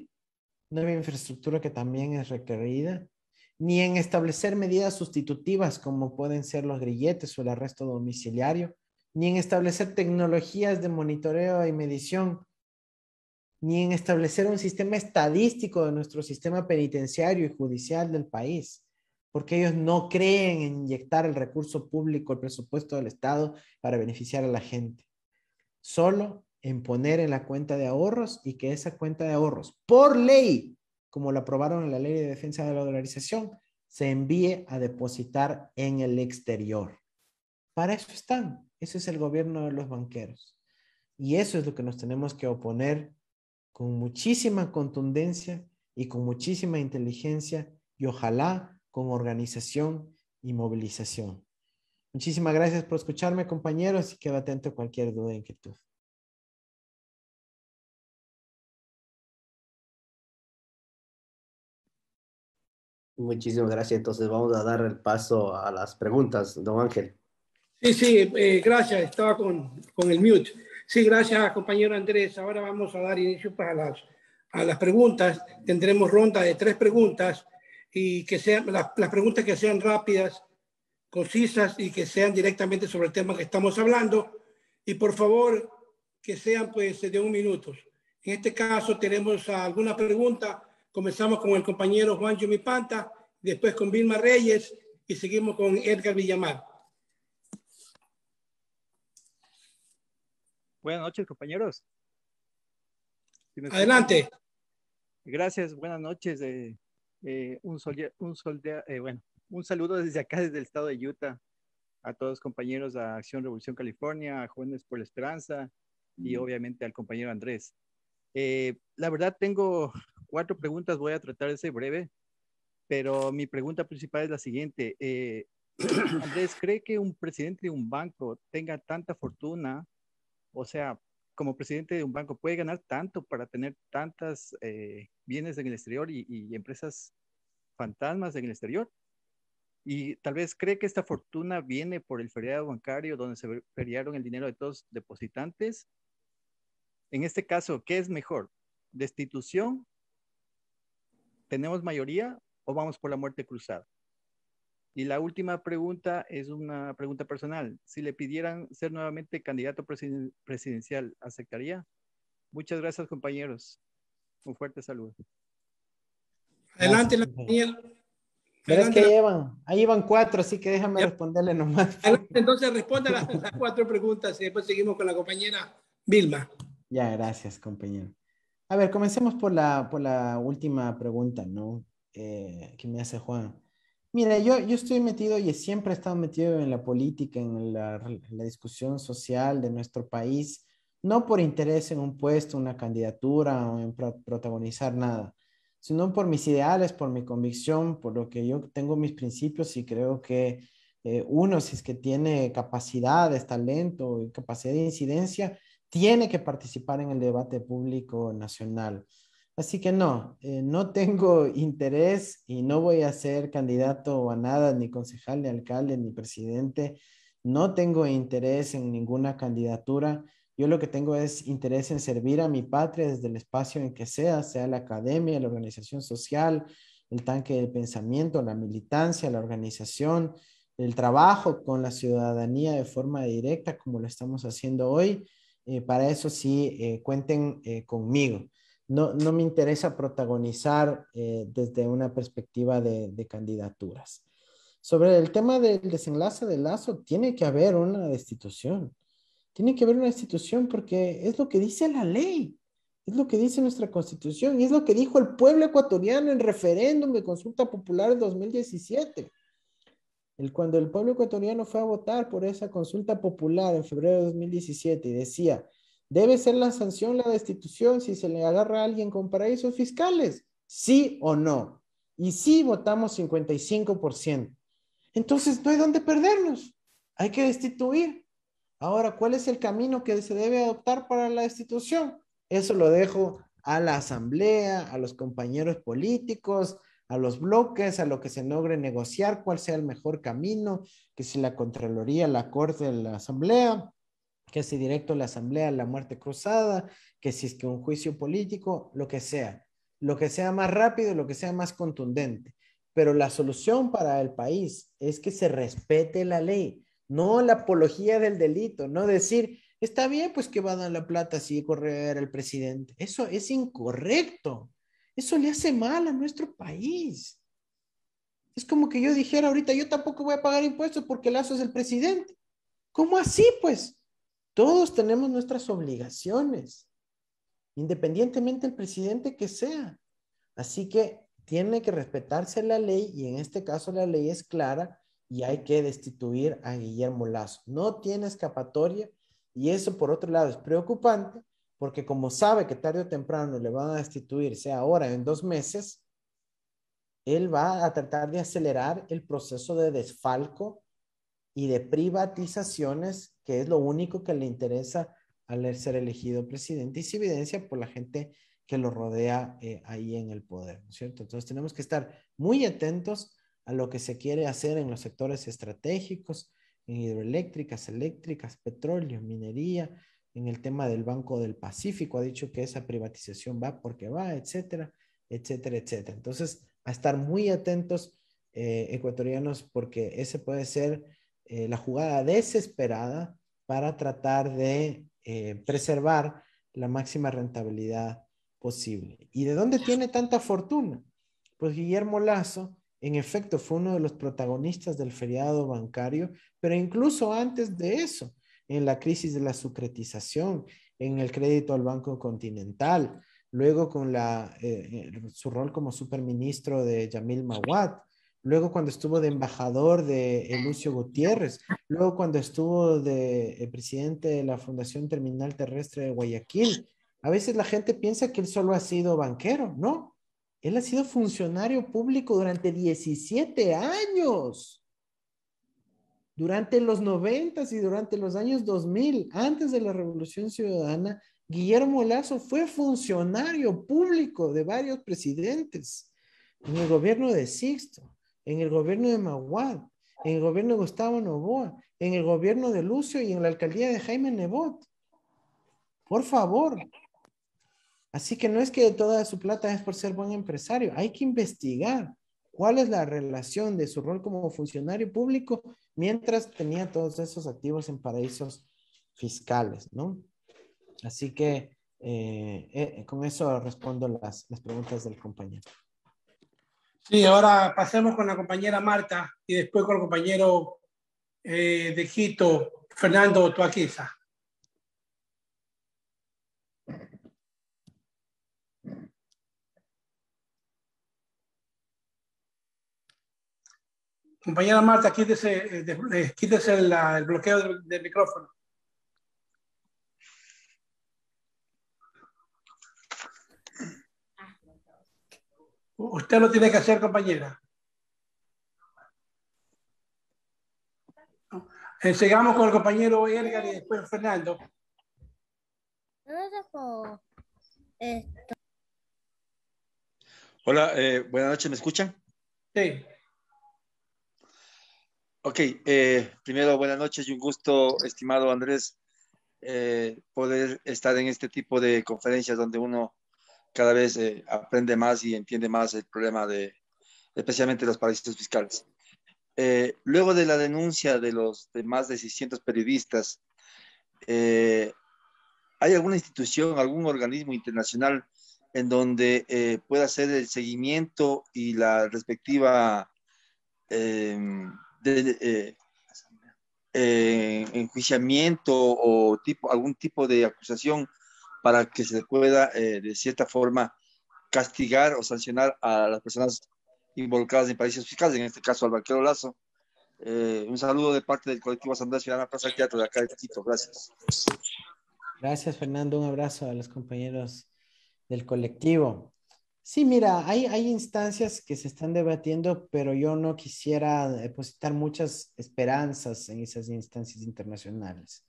nueva infraestructura que también es requerida, ni en establecer medidas sustitutivas como pueden ser los grilletes o el arresto domiciliario, ni en establecer tecnologías de monitoreo y medición ni en establecer un sistema estadístico de nuestro sistema penitenciario y judicial del país, porque ellos no creen en inyectar el recurso público, el presupuesto del Estado para beneficiar a la gente. Solo en poner en la cuenta de ahorros y que esa cuenta de ahorros, por ley, como la aprobaron en la ley de defensa de la dolarización, se envíe a depositar en el exterior. Para eso están. Eso es el gobierno de los banqueros. Y eso es lo que nos tenemos que oponer con muchísima contundencia y con muchísima inteligencia y ojalá con organización y movilización. Muchísimas gracias por escucharme, compañeros, y quedo atento a cualquier duda e inquietud. Muchísimas gracias. Entonces vamos a dar el paso a las preguntas, don Ángel. Sí, sí, eh, gracias. Estaba con, con el mute. Sí, gracias, compañero Andrés. Ahora vamos a dar inicio para las, a las preguntas. Tendremos ronda de tres preguntas y que sean las, las preguntas que sean rápidas, concisas y que sean directamente sobre el tema que estamos hablando. Y por favor, que sean pues de un minuto. En este caso tenemos alguna pregunta. Comenzamos con el compañero Juan Panta, después con Vilma Reyes y seguimos con Edgar Villamar. Buenas noches, compañeros. Adelante. Gracias, buenas noches. Eh, eh, de un, eh, un, bueno, un saludo desde acá, desde el estado de Utah, a todos los compañeros de Acción Revolución California, a Jóvenes por la Esperanza y obviamente al compañero Andrés. la verdad, tengo cuatro preguntas, voy a tratar de ser breve, pero mi pregunta principal es la siguiente. Andrés, ¿cree que un presidente de un banco tenga tanta fortuna o sea, como presidente de un banco puede ganar tanto para tener tantas eh, bienes en el exterior y, y, empresas fantasmas en el exterior. Y tal vez cree que esta fortuna viene por el feriado bancario donde se feriaron el dinero de todos los depositantes. En este caso, ¿qué es mejor? ¿Destitución? ¿Tenemos mayoría o vamos por la muerte cruzada? Y la última pregunta es una pregunta personal. Si le pidieran ser nuevamente candidato presidencial, ¿aceptaría? Muchas gracias, compañeros. Un fuerte saludo. Adelante, Daniel. Pero es que llevan, ahí van cuatro, así que déjame responderle nomás. Entonces responda las, cuatro preguntas y después seguimos con la compañera Vilma. Ya, gracias, compañero. A ver, comencemos por la, por la última pregunta, ¿no? Eh, que me hace Juan. Mira, yo, yo estoy metido y siempre he estado metido en la política, en la, discusión social de nuestro país, no por interés en un puesto, una candidatura o en protagonizar nada, sino por mis ideales, por mi convicción, por lo que yo tengo mis principios y creo que eh, uno, si es que tiene capacidades, talento y capacidad de incidencia, tiene que participar en el debate público nacional. Así que no, eh, no tengo interés y no voy a ser candidato a nada, ni concejal, ni alcalde, ni presidente. No tengo interés en ninguna candidatura. Yo lo que tengo es interés en servir a mi patria desde el espacio en que sea, sea la academia, la organización social, el tanque del pensamiento, la militancia, la organización, el trabajo con la ciudadanía de forma directa, como lo estamos haciendo hoy. Eh, para eso sí, eh, cuenten conmigo no, me interesa protagonizar eh, desde una perspectiva de, candidaturas. Sobre el tema del desenlace del lazo, tiene que haber una destitución. Tiene que haber una destitución porque es lo que dice la ley, es lo que dice nuestra constitución, y es lo que dijo el pueblo ecuatoriano en referéndum de consulta popular en 2017. El, cuando el pueblo ecuatoriano fue a votar por esa consulta popular en febrero de 2017 y decía, ¿Debe ser la sanción, la destitución, si se le agarra a alguien con paraísos fiscales? ¿Sí o no? Y si votamos 55%. Entonces, no hay dónde perdernos. Hay que destituir. Ahora, ¿cuál es el camino que se debe adoptar para la destitución? Eso lo dejo a la asamblea, a los compañeros políticos, a los bloques, a lo que se logre negociar, cuál sea el mejor camino, que si la Contraloría, la Corte, la Asamblea, que hace directo la asamblea, la muerte cruzada, que si es que un juicio político, lo que sea, lo que sea más rápido, lo que sea más contundente. Pero la solución para el país es que se respete la ley, no la apología del delito, no decir, está bien, pues que va a dar la plata si correr el presidente. Eso es incorrecto. Eso le hace mal a nuestro país. Es como que yo dijera ahorita, yo tampoco voy a pagar impuestos porque Lazo es el presidente. ¿Cómo así, pues? Todos tenemos nuestras obligaciones, independientemente del presidente que sea. Así que tiene que respetarse la ley y en este caso la ley es clara y hay que destituir a Guillermo Lazo. No tiene escapatoria y eso por otro lado es preocupante porque como sabe que tarde o temprano le van a destituir, sea ahora en dos meses, él va a tratar de acelerar el proceso de desfalco y de privatizaciones que es lo único que le interesa al ser elegido presidente y se evidencia por la gente que lo rodea eh, ahí en el poder, ¿no es cierto? Entonces tenemos que estar muy atentos a lo que se quiere hacer en los sectores estratégicos, en hidroeléctricas, eléctricas, petróleo, minería, en el tema del Banco del Pacífico, ha dicho que esa privatización va porque va, etcétera, etcétera, etcétera. Entonces, a estar muy atentos eh, ecuatorianos porque ese puede ser eh, la jugada desesperada para tratar de eh, preservar la máxima rentabilidad posible. ¿Y de dónde tiene tanta fortuna? Pues Guillermo Lazo, en efecto, fue uno de los protagonistas del feriado bancario, pero incluso antes de eso, en la crisis de la sucretización, en el crédito al Banco Continental, luego con eh, su rol como superministro de Yamil Mawat, luego cuando estuvo de embajador de Lucio Gutiérrez, luego cuando estuvo de, eh, presidente de la Fundación Terminal Terrestre de Guayaquil. A veces la gente piensa que él solo ha sido banquero, ¿no? Él ha sido funcionario público durante 17 años. Durante los 90 y durante los años 2000, antes de la Revolución Ciudadana, Guillermo Lazo fue funcionario público de varios presidentes en el gobierno de Sixto en el gobierno de Maguad, en el gobierno de Gustavo Novoa, en el gobierno de Lucio y en la alcaldía de Jaime Nebot. Por favor. Así que no es que toda su plata es por ser buen empresario. Hay que investigar cuál es la relación de su rol como funcionario público mientras tenía todos esos activos en paraísos fiscales, ¿no? Así que eh, eh, con eso respondo las preguntas del compañero. Sí, ahora pasemos con la compañera Marta y después con el compañero eh, de Quito, Fernando Tuaquiza. Compañera Marta, quítese, eh, eh, quítese el, bloqueo del micrófono. Usted lo tiene que hacer, compañera. Eh, con el compañero Edgar y después Fernando. Hola, eh, buenas noches, ¿me escuchan? Sí. Ok, eh, primero buenas noches y un gusto, estimado Andrés, eh, poder estar en este tipo de conferencias donde uno cada vez eh, aprende más y entiende más el problema de, especialmente los paraísos fiscales. Eh, luego de la denuncia de los de más de 600 periodistas, eh, ¿hay alguna institución, algún organismo internacional en donde pueda hacer el seguimiento y la respectiva enjuiciamiento o tipo, algún tipo de acusación para que se pueda, eh, de cierta forma, castigar o sancionar a las personas involucradas en países fiscales, en este caso al banquero Lazo. Eh, un saludo de parte del colectivo Asamblea Ciudadana Plaza Teatro de acá de Quito. Gracias. Gracias, Fernando. Un abrazo a los compañeros del colectivo. Sí, mira, hay, hay instancias que se están debatiendo, pero yo no quisiera depositar muchas esperanzas en esas instancias internacionales.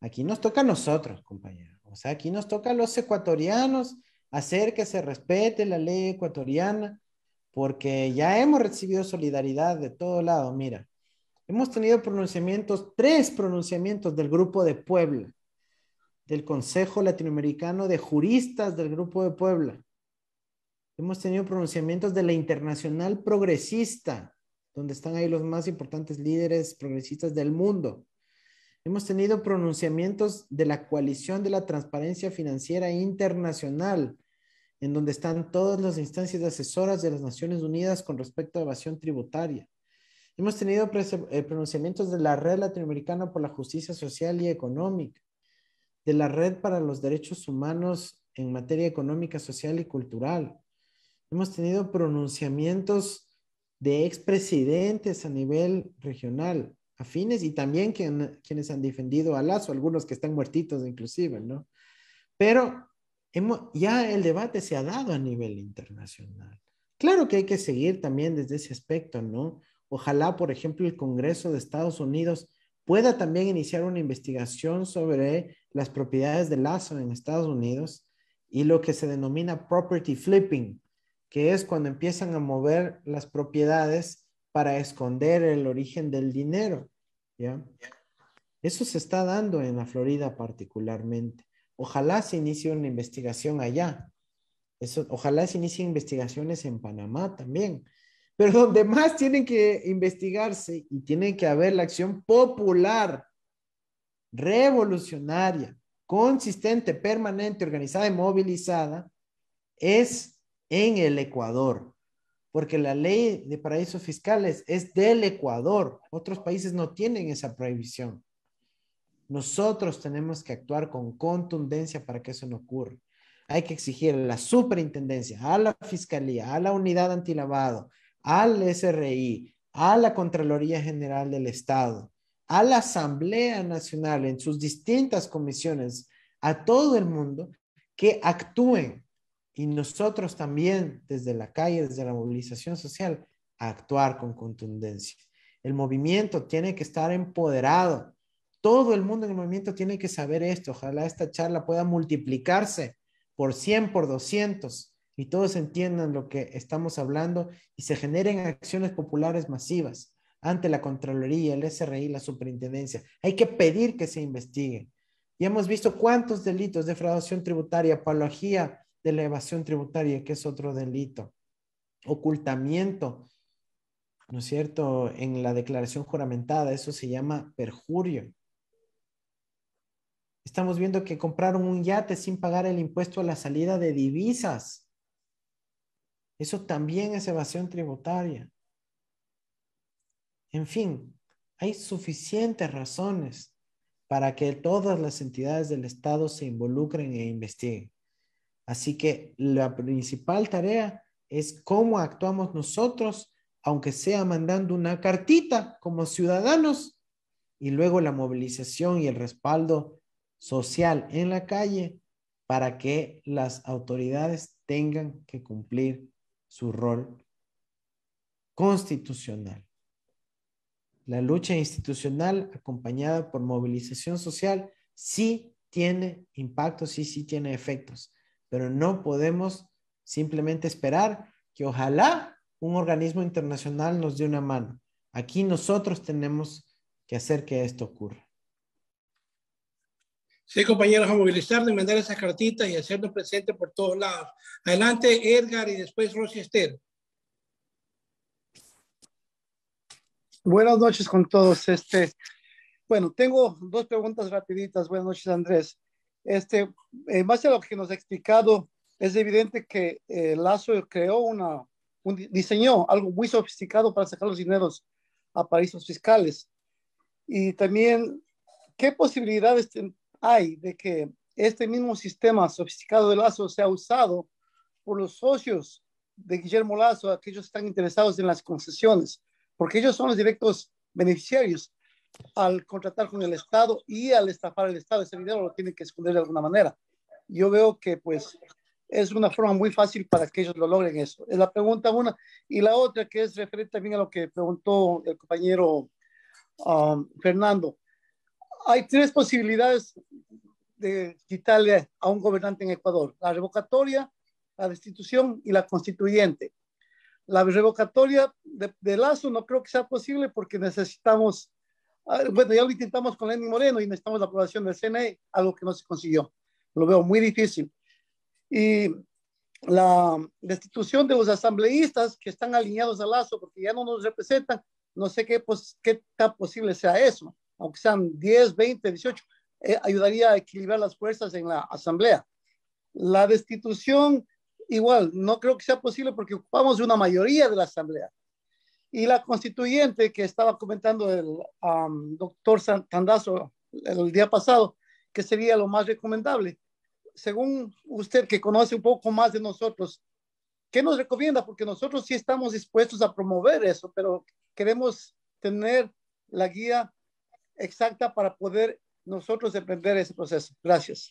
Aquí nos toca a nosotros, compañeros. O sea, aquí nos toca a los ecuatorianos hacer que se respete la ley ecuatoriana, porque ya hemos recibido solidaridad de todo lado. Mira, hemos tenido pronunciamientos, tres pronunciamientos del Grupo de Puebla, del Consejo Latinoamericano de Juristas del Grupo de Puebla. Hemos tenido pronunciamientos de la Internacional Progresista, donde están ahí los más importantes líderes progresistas del mundo. Hemos tenido pronunciamientos de la coalición de la transparencia financiera internacional, en donde están todas las instancias asesoras de las Naciones Unidas con respecto a evasión tributaria. Hemos tenido eh, pronunciamientos de la Red Latinoamericana por la Justicia Social y Económica, de la Red para los Derechos Humanos en materia económica, social y cultural. Hemos tenido pronunciamientos de expresidentes a nivel regional afines y también quienes han defendido a Lazo, algunos que están muertitos inclusive, ¿no? Pero hemos, ya el debate se ha dado a nivel internacional. Claro que hay que seguir también desde ese aspecto, ¿no? Ojalá, por ejemplo, el Congreso de Estados Unidos pueda también iniciar una investigación sobre las propiedades de Lazo en Estados Unidos y lo que se denomina property flipping, que es cuando empiezan a mover las propiedades para esconder el origen del dinero. Eso se está dando en la Florida particularmente. Ojalá se inicie una investigación allá. Eso, ojalá se inicie investigaciones en Panamá también. Pero donde más tienen que investigarse y tiene que haber la acción popular, revolucionaria, consistente, permanente, organizada y movilizada, es en el Ecuador porque la ley de paraísos fiscales es del Ecuador. Otros países no tienen esa prohibición. Nosotros tenemos que actuar con contundencia para que eso no ocurra. Hay que exigir a la superintendencia, a la fiscalía, a la unidad antilavado, al SRI, a la Contraloría General del Estado, a la Asamblea Nacional en sus distintas comisiones, a todo el mundo que actúen y nosotros también desde la calle, desde la movilización social, a actuar con contundencia. El movimiento tiene que estar empoderado. Todo el mundo en el movimiento tiene que saber esto. Ojalá esta charla pueda multiplicarse por 100, por 200 y todos entiendan lo que estamos hablando y se generen acciones populares masivas ante la Contraloría, el SRI, la Superintendencia. Hay que pedir que se investigue. Y hemos visto cuántos delitos, defraudación tributaria, apología de la evasión tributaria, que es otro delito. Ocultamiento, ¿no es cierto? En la declaración juramentada, eso se llama perjurio. Estamos viendo que compraron un yate sin pagar el impuesto a la salida de divisas. Eso también es evasión tributaria. En fin, hay suficientes razones para que todas las entidades del Estado se involucren e investiguen. Así que la principal tarea es cómo actuamos nosotros, aunque sea mandando una cartita como ciudadanos, y luego la movilización y el respaldo social en la calle para que las autoridades tengan que cumplir su rol constitucional. La lucha institucional acompañada por movilización social sí tiene impactos y sí tiene efectos pero no podemos simplemente esperar que ojalá un organismo internacional nos dé una mano. Aquí nosotros tenemos que hacer que esto ocurra. Sí, compañeros, a movilizarnos, mandar esas cartitas y hacerlo presente por todos lados. Adelante, Edgar, y después Rosy Esther. Buenas noches con todos. Este, bueno, tengo dos preguntas rapiditas. Buenas noches, Andrés. Este, en base a lo que nos ha explicado, es evidente que eh, Lazo creó diseñó algo muy sofisticado para sacar los dineros a paraísos fiscales. Y también, ¿qué posibilidades hay de que este mismo sistema sofisticado de Lazo sea usado por los socios de Guillermo Lazo, aquellos que están interesados en las concesiones, porque ellos son los directos beneficiarios al contratar con el Estado y al estafar el Estado. Ese dinero lo tienen que esconder de alguna manera. Yo veo que pues es una forma muy fácil para que ellos lo logren eso. Es la pregunta una. Y la otra que es referente también a lo que preguntó el compañero um, Fernando. Hay tres posibilidades de quitarle a un gobernante en Ecuador. La revocatoria, la destitución y la constituyente. La revocatoria de Lazo no creo que sea posible porque necesitamos bueno, ya lo intentamos con Lenny Moreno y necesitamos la aprobación del CNE, algo que no se consiguió. Lo veo muy difícil. Y la destitución de los asambleístas que están alineados al lazo porque ya no nos representan, no sé qué, pues, qué tan posible sea eso, aunque sean 10, 20, 18, ayudaría a equilibrar las fuerzas en la asamblea. La destitución, igual, no creo que sea posible porque ocupamos una mayoría de la asamblea. Y la constituyente que estaba comentando el um, doctor Santandazo el día pasado, que sería lo más recomendable. Según usted que conoce un poco más de nosotros, ¿qué nos recomienda? Porque nosotros sí estamos dispuestos a promover eso, pero queremos tener la guía exacta para poder nosotros emprender ese proceso. Gracias.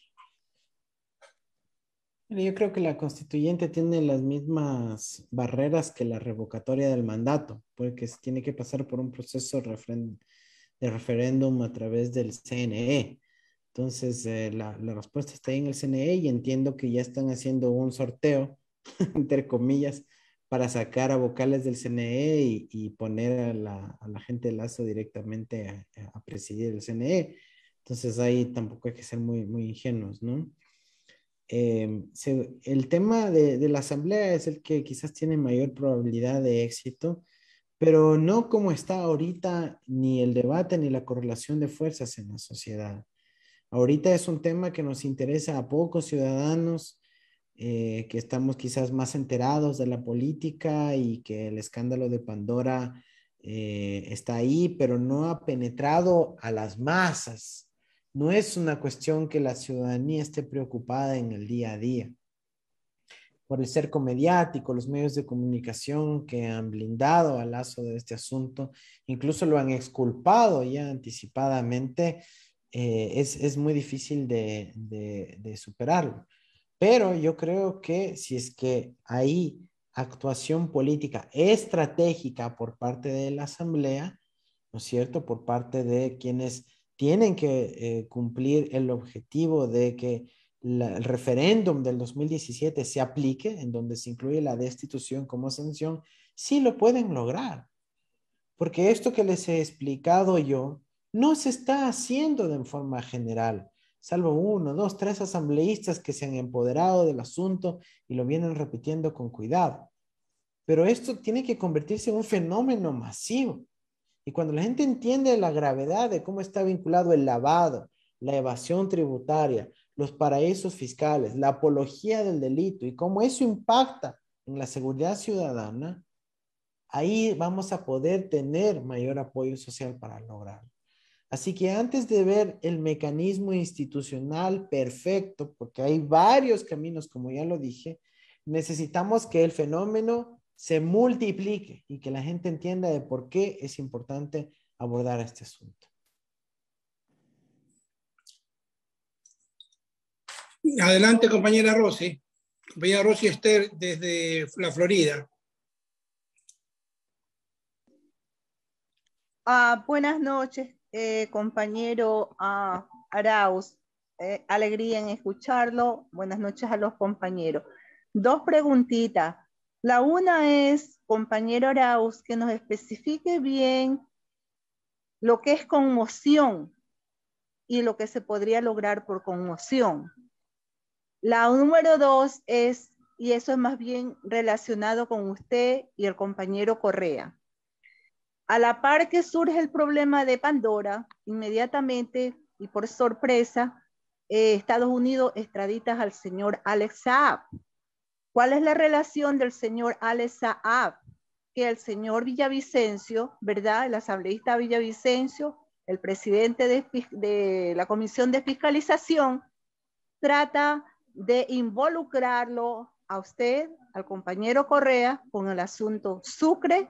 Yo creo que la constituyente tiene las mismas barreras que la revocatoria del mandato, porque tiene que pasar por un proceso de referéndum a través del CNE. Entonces, eh, la, la, respuesta está ahí en el CNE y entiendo que ya están haciendo un sorteo, entre comillas, para sacar a vocales del CNE y, y poner a la, a la, gente de Lazo directamente a, a, presidir el CNE. Entonces, ahí tampoco hay que ser muy, muy ingenuos, ¿no? Em, el tema de, la asamblea es el que quizás tiene mayor probabilidad de éxito, pero no como está ahorita ni el debate ni la correlación de fuerzas en la sociedad. Ahorita es un tema que nos interesa a pocos ciudadanos, eh, que estamos quizás más enterados de la política y que el escándalo de Pandora eh, está ahí, pero no ha penetrado a las masas no es una cuestión que la ciudadanía esté preocupada en el día a día. Por el cerco mediático, los medios de comunicación que han blindado al lazo de este asunto, incluso lo han exculpado ya anticipadamente, eh, es, muy difícil de, de superarlo. Pero yo creo que si es que hay actuación política estratégica por parte de la Asamblea, ¿no es cierto?, por parte de quienes tienen que eh, cumplir el objetivo de que el referéndum del 2017 se aplique, en donde se incluye la destitución como sanción, sí lo pueden lograr. Porque esto que les he explicado yo no se está haciendo de forma general, salvo uno, dos, tres asambleístas que se han empoderado del asunto y lo vienen repitiendo con cuidado. Pero esto tiene que convertirse en un fenómeno masivo y cuando la gente entiende la gravedad de cómo está vinculado el lavado, la evasión tributaria, los paraísos fiscales, la apología del delito y cómo eso impacta en la seguridad ciudadana, ahí vamos a poder tener mayor apoyo social para lograrlo. Así que antes de ver el mecanismo institucional perfecto, porque hay varios caminos, como ya lo dije, necesitamos que el fenómeno se multiplique y que la gente entienda de por qué es importante abordar este asunto. Adelante, compañera Rosy Compañera Rosy Esther, desde la Florida. Ah, buenas noches, eh, compañero ah, Arauz. Eh, alegría en escucharlo. Buenas noches a los compañeros. Dos preguntitas. La una es, compañero Arauz, que nos especifique bien lo que es conmoción y lo que se podría lograr por conmoción. La número dos es, y eso es más bien relacionado con usted y el compañero Correa. A la par que surge el problema de Pandora, inmediatamente y por sorpresa, eh, Estados Unidos extraditas al señor Alex Saab ¿Cuál es la relación del señor Ale Saab? Que el señor Villavicencio, ¿verdad? El asambleísta Villavicencio, el presidente de, de la Comisión de Fiscalización, trata de involucrarlo a usted, al compañero Correa, con el asunto Sucre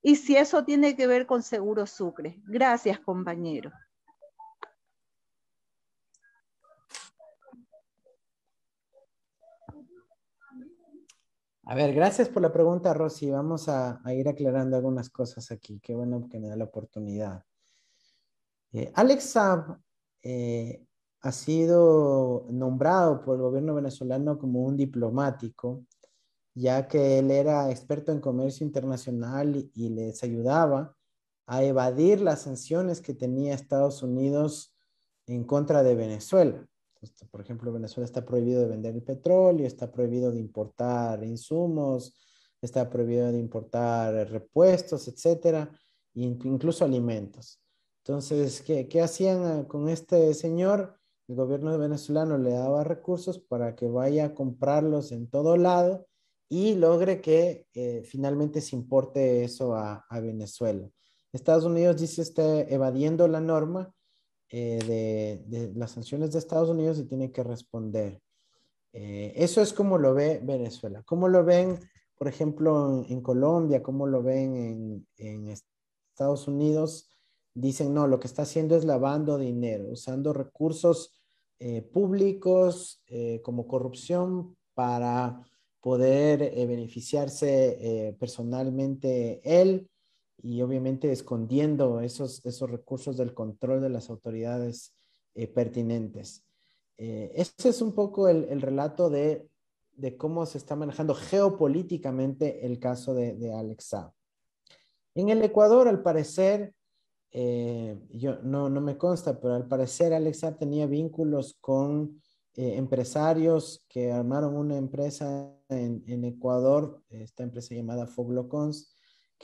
y si eso tiene que ver con Seguro Sucre. Gracias, compañero. A ver, gracias por la pregunta, Rosy. Vamos a, ir aclarando algunas cosas aquí. Qué bueno que me da la oportunidad. Eh, Alex Saab eh, ha sido nombrado por el gobierno venezolano como un diplomático, ya que él era experto en comercio internacional y les ayudaba a evadir las sanciones que tenía Estados Unidos en contra de Venezuela. Este, por ejemplo, Venezuela está prohibido de vender el petróleo, está prohibido de importar insumos, está prohibido de importar repuestos, etcétera, e incluso alimentos. Entonces, ¿qué, ¿qué, hacían ah, con este señor? El gobierno venezolano le daba recursos para que vaya a comprarlos en todo lado y logre que eh, finalmente se importe eso a, a Venezuela. Estados Unidos dice está evadiendo la norma eh, de, las sanciones de Estados Unidos y tiene que responder. Eh, eso es como lo ve Venezuela. ¿Cómo lo ven, por ejemplo, en, Colombia? ¿Cómo lo ven en, Estados Unidos? Dicen, no, lo que está haciendo es lavando dinero, usando recursos eh, públicos como corrupción para poder beneficiarse personalmente él y obviamente escondiendo esos, esos recursos del control de las autoridades eh, pertinentes. Eh, ese es un poco el, relato de, cómo se está manejando geopolíticamente el caso de, de Alex En el Ecuador, al parecer, eh, yo, no, no, me consta, pero al parecer Alex tenía vínculos con empresarios que armaron una empresa en, en Ecuador, esta empresa llamada Foglocons,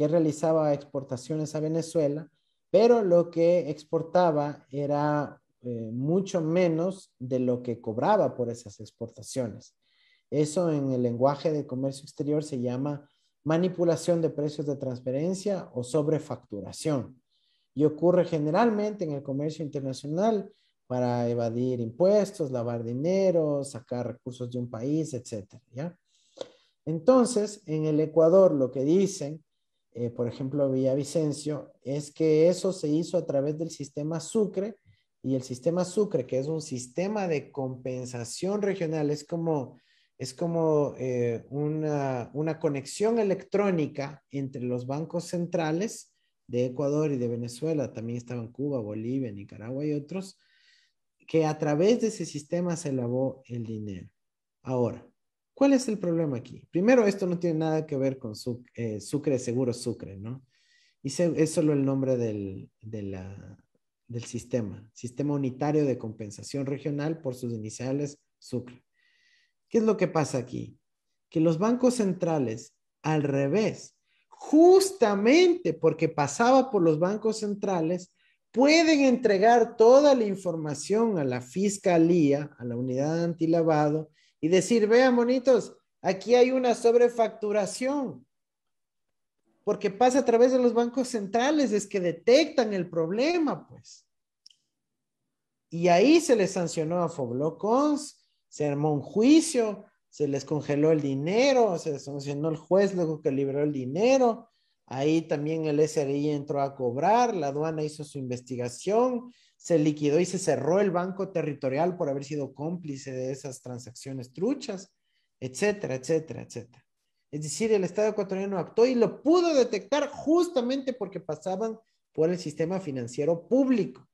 que realizaba exportaciones a Venezuela, pero lo que exportaba era eh, mucho menos de lo que cobraba por esas exportaciones. Eso en el lenguaje de comercio exterior se llama manipulación de precios de transferencia o sobrefacturación. Y ocurre generalmente en el comercio internacional para evadir impuestos, lavar dinero, sacar recursos de un país, etc. Entonces, en el Ecuador lo que dicen eh, por ejemplo, Villavicencio, es que eso se hizo a través del sistema Sucre y el sistema Sucre, que es un sistema de compensación regional, es como, eh, una, una, conexión electrónica entre los bancos centrales de Ecuador y de Venezuela, también estaban Cuba, Bolivia, Nicaragua y otros, que a través de ese sistema se lavó el dinero. Ahora, ¿Cuál es el problema aquí? Primero, esto no tiene nada que ver con eh, Sucre, seguro Sucre, ¿no? Y es solo el nombre del, del sistema, Sistema Unitario de Compensación Regional por sus iniciales Sucre. ¿Qué es lo que pasa aquí? Que los bancos centrales, al revés, justamente porque pasaba por los bancos centrales, pueden entregar toda la información a la fiscalía, a la unidad de antilavado, y decir, vean, monitos, aquí hay una sobrefacturación. Porque pasa a través de los bancos centrales, es que detectan el problema, pues. Y ahí se les sancionó a Foblocons, se armó un juicio, se les congeló el dinero, se les sancionó el juez luego que liberó el dinero. Ahí también el SRI entró a cobrar, la aduana hizo su investigación, se liquidó y se cerró el banco territorial por haber sido cómplice de esas transacciones truchas, etcétera, etcétera, etcétera. Es decir, el Estado ecuatoriano actuó y lo pudo detectar justamente porque pasaban por el sistema financiero público.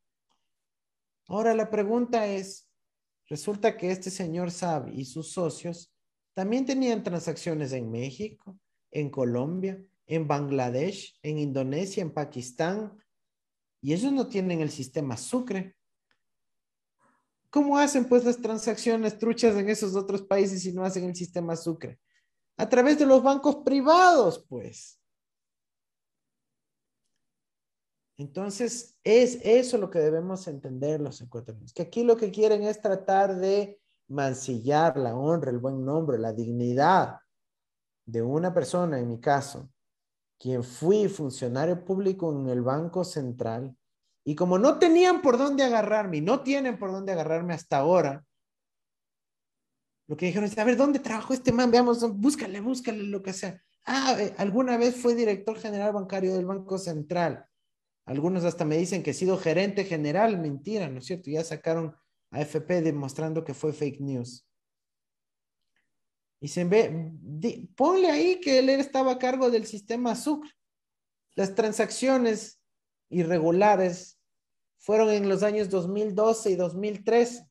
Ahora la pregunta es, resulta que este señor Saab y sus socios también tenían transacciones en México, en Colombia, en Bangladesh, en Indonesia, en Pakistán, y ellos no tienen el sistema Sucre. ¿Cómo hacen pues las transacciones truchas en esos otros países si no hacen el sistema Sucre? A través de los bancos privados, pues. Entonces, es eso lo que debemos entender los ecuatorianos, que aquí lo que quieren es tratar de mancillar la honra, el buen nombre, la dignidad de una persona, en mi caso, quien fui funcionario público en el Banco Central, y como no tenían por dónde agarrarme, y no tienen por dónde agarrarme hasta ahora, lo que dijeron es, a ver, ¿dónde trabajó este man? Veamos, búscale, búscale lo que sea. Ah, eh, alguna vez fue director general bancario del Banco Central. Algunos hasta me dicen que he sido gerente general, mentira, ¿no es cierto? Ya sacaron a AFP demostrando que fue fake news se ve, ponle ahí que él estaba a cargo del sistema Sucre. Las transacciones irregulares fueron en los años 2012 y 2013.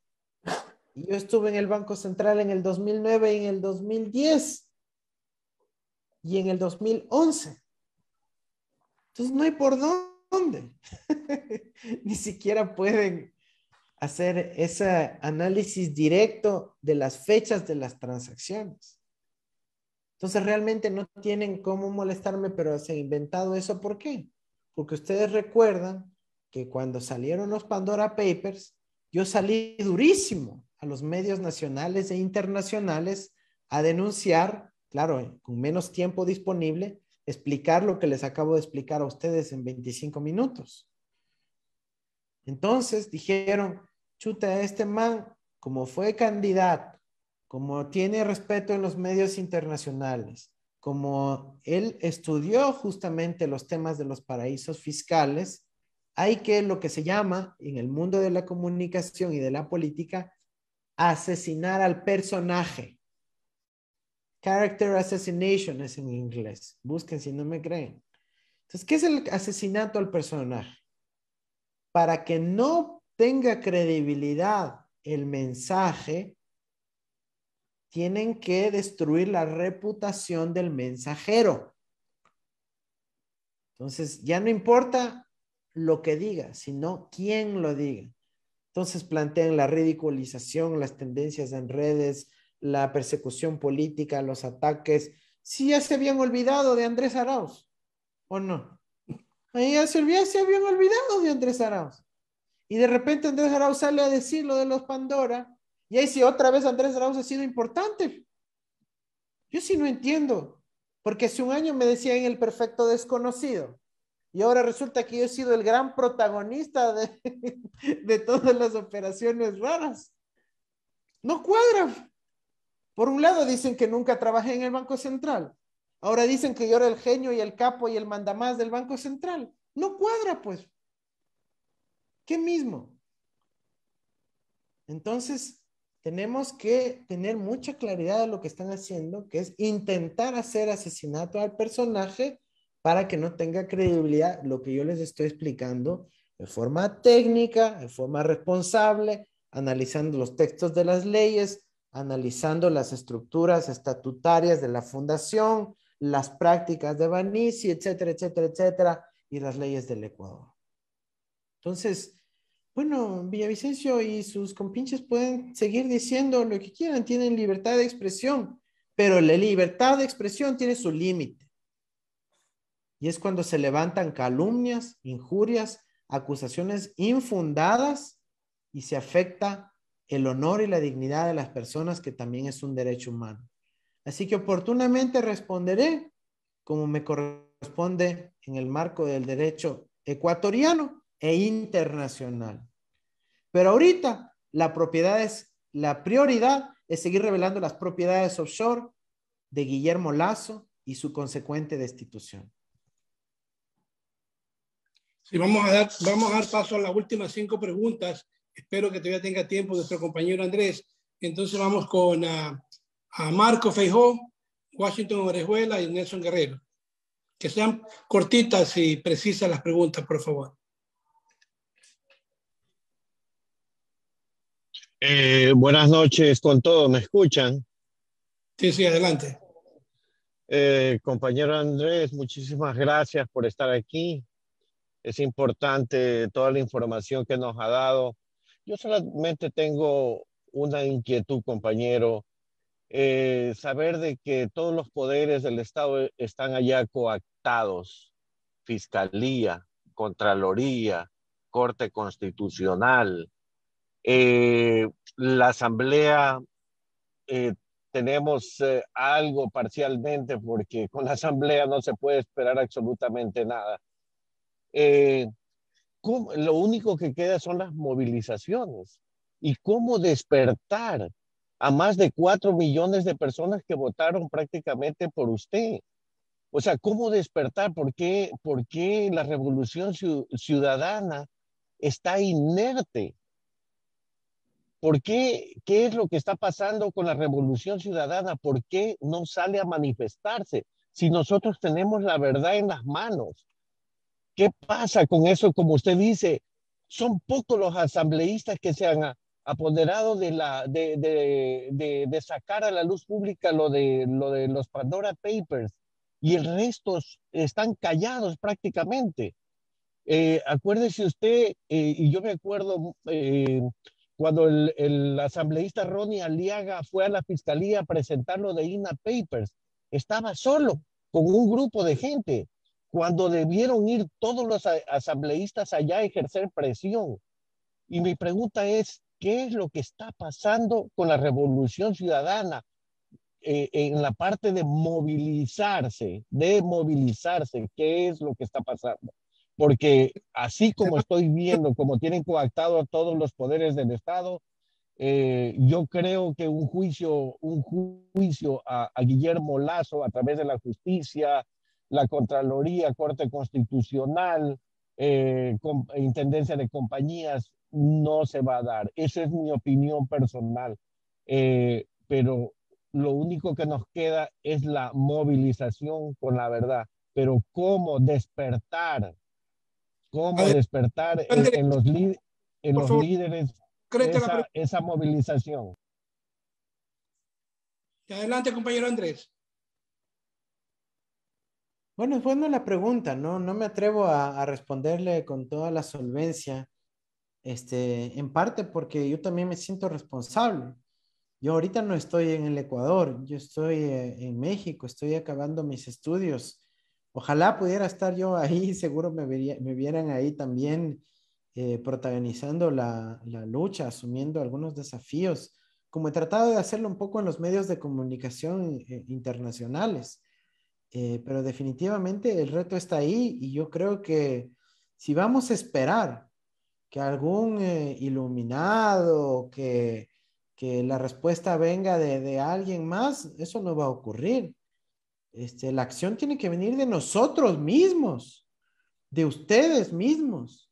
yo estuve en el Banco Central en el 2009 y en el 2010 y en el 2011. Entonces no hay por dónde. Ni siquiera pueden hacer ese análisis directo de las fechas de las transacciones. Entonces realmente no tienen cómo molestarme, pero se ha inventado eso. ¿Por qué? Porque ustedes recuerdan que cuando salieron los Pandora Papers, yo salí durísimo a los medios nacionales e internacionales a denunciar, claro, con menos tiempo disponible, explicar lo que les acabo de explicar a ustedes en 25 minutos. Entonces dijeron, chuta, este man, como fue candidato, como tiene respeto en los medios internacionales, como él estudió justamente los temas de los paraísos fiscales, hay que lo que se llama en el mundo de la comunicación y de la política, asesinar al personaje. Character assassination es en inglés. Busquen si no me creen. Entonces, ¿qué es el asesinato al personaje? para que no tenga credibilidad el mensaje, tienen que destruir la reputación del mensajero. Entonces, ya no importa lo que diga, sino quién lo diga. Entonces plantean la ridiculización, las tendencias en redes, la persecución política, los ataques. Si ya se habían olvidado de Andrés Arauz, ¿o no? Ahí se se habían olvidado de Andrés Arauz. Y de repente Andrés Arauz sale a decir lo de los Pandora. Y ahí sí, otra vez Andrés Arauz ha sido importante. Yo sí no entiendo. Porque hace un año me decían el perfecto desconocido. Y ahora resulta que yo he sido el gran protagonista de, de todas las operaciones raras. No cuadra. Por un lado dicen que nunca trabajé en el Banco Central. Ahora dicen que yo era el genio y el capo y el mandamás del Banco Central. No cuadra, pues. ¿Qué mismo? Entonces, tenemos que tener mucha claridad de lo que están haciendo, que es intentar hacer asesinato al personaje para que no tenga credibilidad lo que yo les estoy explicando de forma técnica, de forma responsable, analizando los textos de las leyes, analizando las estructuras estatutarias de la fundación, las prácticas de Banisi, etcétera, etcétera, etcétera, y las leyes del Ecuador. Entonces, bueno, Villavicencio y sus compinches pueden seguir diciendo lo que quieran, tienen libertad de expresión, pero la libertad de expresión tiene su límite. Y es cuando se levantan calumnias, injurias, acusaciones infundadas y se afecta el honor y la dignidad de las personas, que también es un derecho humano. Así que oportunamente responderé como me corresponde en el marco del derecho ecuatoriano e internacional. Pero ahorita la propiedad es, la prioridad es seguir revelando las propiedades offshore de Guillermo Lazo y su consecuente destitución. Sí, vamos a dar, vamos a dar paso a las últimas cinco preguntas. Espero que todavía tenga tiempo nuestro compañero Andrés. Entonces vamos con ah, a Marco Feijó, Washington Orejuela y Nelson Guerrero. Que sean cortitas y precisas las preguntas, por favor. Eh, buenas noches con todos, ¿me escuchan? Sí, sí, adelante. Eh, compañero Andrés, muchísimas gracias por estar aquí. Es importante toda la información que nos ha dado. Yo solamente tengo una inquietud, compañero, eh, saber de que todos los poderes del Estado eh, están allá coactados, Fiscalía, Contraloría, Corte Constitucional, eh, la Asamblea, tenemos algo parcialmente porque con la Asamblea no se puede esperar absolutamente nada. lo único que queda son las movilizaciones y cómo despertar a más de cuatro millones de personas que votaron prácticamente por usted. O sea, ¿cómo despertar? ¿Por qué, la revolución ciudadana está inerte? ¿Por qué? ¿Qué es lo que está pasando con la revolución ciudadana? ¿Por qué no sale a manifestarse? Si nosotros tenemos la verdad en las manos, ¿qué pasa con eso? Como usted dice, son pocos los asambleístas que se han apoderado de, la, de, de, de, sacar a la luz pública lo de, lo de los Pandora Papers y el resto están callados prácticamente. Eh, acuérdese usted, eh, y yo me acuerdo eh, cuando el, el, asambleísta Ronnie Aliaga fue a la fiscalía a presentar lo de INA Papers, estaba solo con un grupo de gente, cuando debieron ir todos los asambleístas allá a ejercer presión. Y mi pregunta es, qué es lo que está pasando con la revolución ciudadana eh, en la parte de movilizarse, de movilizarse, qué es lo que está pasando. Porque así como estoy viendo, como tienen coactado a todos los poderes del Estado, eh, yo creo que un juicio, un juicio a, Guillermo Lazo a través de la justicia, la Contraloría, Corte Constitucional, eh, Intendencia de Compañías, no se va a dar. esa es mi opinión personal. Eh, pero lo único que nos queda es la movilización con la verdad. Pero cómo despertar, cómo despertar en, los, líderes esa, movilización. Adelante, compañero Andrés. Bueno, es buena la pregunta, ¿no? No me atrevo a, responderle con toda la solvencia, este, en parte porque yo también me siento responsable. Yo ahorita no estoy en el Ecuador, yo estoy eh, en México, estoy acabando mis estudios. Ojalá pudiera estar yo ahí, seguro me, vieran ahí también eh, protagonizando la, lucha, asumiendo algunos desafíos, como he tratado de hacerlo un poco en los medios de comunicación eh, internacionales. pero definitivamente el reto está ahí y yo creo que si vamos a esperar que algún eh, iluminado, que, que, la respuesta venga de, alguien más, eso no va a ocurrir. Este, la acción tiene que venir de nosotros mismos, de ustedes mismos,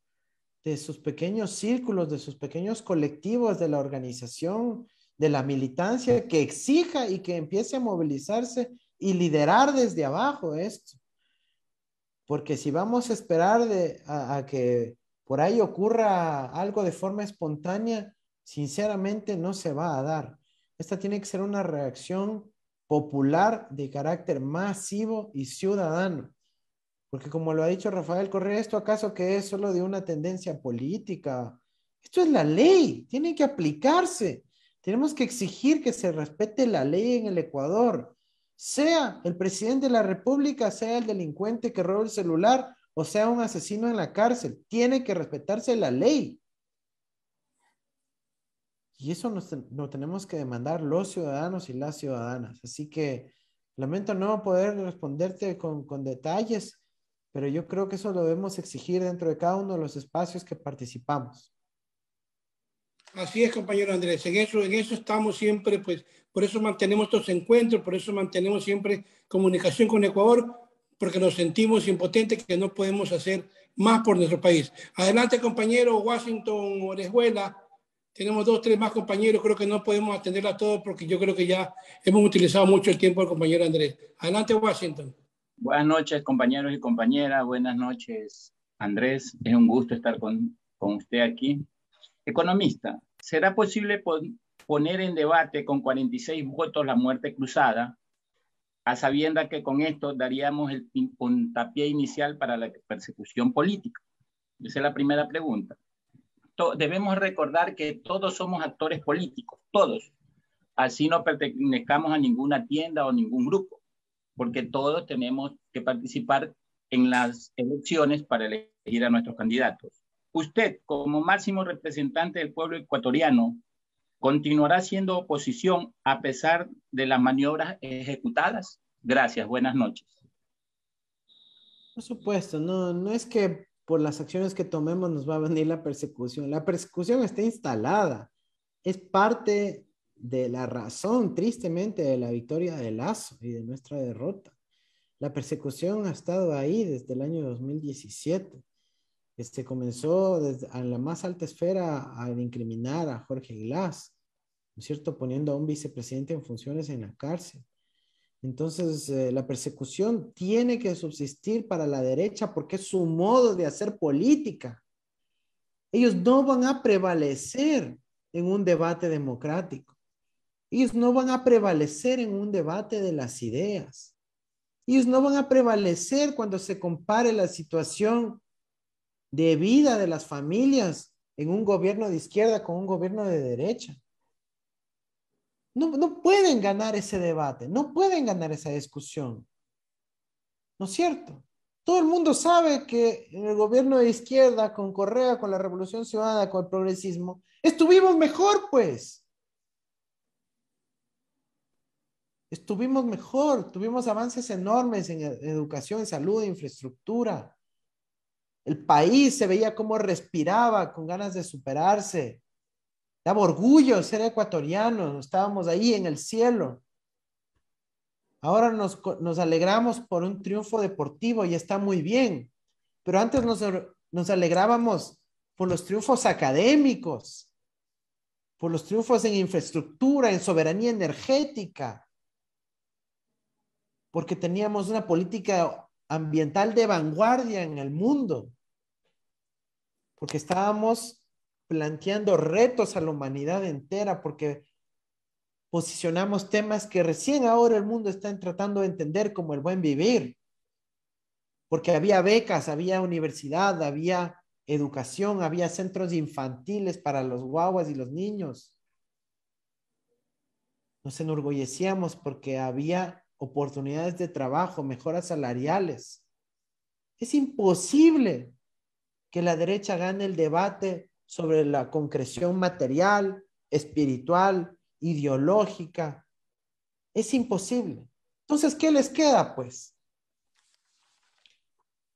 de sus pequeños círculos, de sus pequeños colectivos, de la organización, de la militancia, que exija y que empiece a movilizarse y liderar desde abajo esto. Porque si vamos a esperar de, a que por ahí ocurra algo de forma espontánea, sinceramente no se va a dar. Esta tiene que ser una reacción popular de carácter masivo y ciudadano. Porque como lo ha dicho Rafael Correa, ¿esto acaso que es solo de una tendencia política? Esto es la ley, tiene que aplicarse. Tenemos que exigir que se respete la ley en el Ecuador. Sea el presidente de la República, sea el delincuente que robe el celular, o sea un asesino en la cárcel. Tiene que respetarse la ley. Y eso nos, tenemos que demandar los ciudadanos y las ciudadanas. Así que lamento no poder responderte con, detalles, pero yo creo que eso lo debemos exigir dentro de cada uno de los espacios que participamos. Así es, compañero Andrés. En eso, en eso estamos siempre, pues, por eso mantenemos estos encuentros, por eso mantenemos siempre comunicación con Ecuador, porque nos sentimos impotentes que no podemos hacer más por nuestro país. Adelante, compañero Washington Orejuela. Tenemos dos, tres más compañeros. Creo que no podemos atender a todos porque yo creo que ya hemos utilizado mucho el tiempo del compañero Andrés. Adelante, Washington. Buenas noches, compañeros y compañeras. Buenas noches, Andrés. Es un gusto estar con, con usted aquí. Economista, ¿será posible poner en debate con 46 votos la muerte cruzada? a sabienda que con esto daríamos el puntapié inicial para la persecución política. Esa es la primera pregunta. debemos recordar que todos somos actores políticos, todos. Así no pertenezcamos a ninguna tienda o ningún grupo, porque todos tenemos que participar en las elecciones para elegir a nuestros candidatos. Usted, como máximo representante del pueblo ecuatoriano, continuará siendo oposición a pesar de las maniobras ejecutadas. Gracias, buenas noches. Por supuesto, no, no es que por las acciones que tomemos nos va a venir la persecución. La persecución está instalada. Es parte de la razón, tristemente, de la victoria de Lazo y de nuestra derrota. La persecución ha estado ahí desde el año 2017. Este comenzó desde, la más alta esfera al incriminar a Jorge Glass. ¿no es cierto?, poniendo a un vicepresidente en funciones en la cárcel. Entonces, eh, la persecución tiene que subsistir para la derecha porque es su modo de hacer política. Ellos no van a prevalecer en un debate democrático. Ellos no van a prevalecer en un debate de las ideas. Ellos no van a prevalecer cuando se compare la situación de vida de las familias en un gobierno de izquierda con un gobierno de derecha. No, pueden ganar ese debate, no pueden ganar esa discusión. ¿No es cierto? Todo el mundo sabe que en el gobierno de izquierda, con Correa, con la Revolución Ciudadana, con el progresismo, estuvimos mejor, pues. Estuvimos mejor, tuvimos avances enormes en e-, educación, en salud, en infraestructura. El país se veía como respiraba con ganas de superarse. Daba orgullo ser ecuatoriano, estábamos ahí en el cielo. Ahora nos, alegramos por un triunfo deportivo y está muy bien, pero antes nos alegrábamos por los triunfos académicos, por los triunfos en infraestructura, en soberanía energética, porque teníamos una política ambiental de vanguardia en el mundo, porque estábamos planteando retos a la humanidad entera porque posicionamos temas que recién ahora el mundo está tratando de entender como el buen vivir, porque había becas, había universidad, había educación, había centros infantiles para los guaguas y los niños. Nos enorgullecíamos porque había oportunidades de trabajo, mejoras salariales. Es imposible que la derecha gane el debate sobre la concreción material, espiritual, ideológica. Es imposible. Entonces, ¿qué les queda, pues?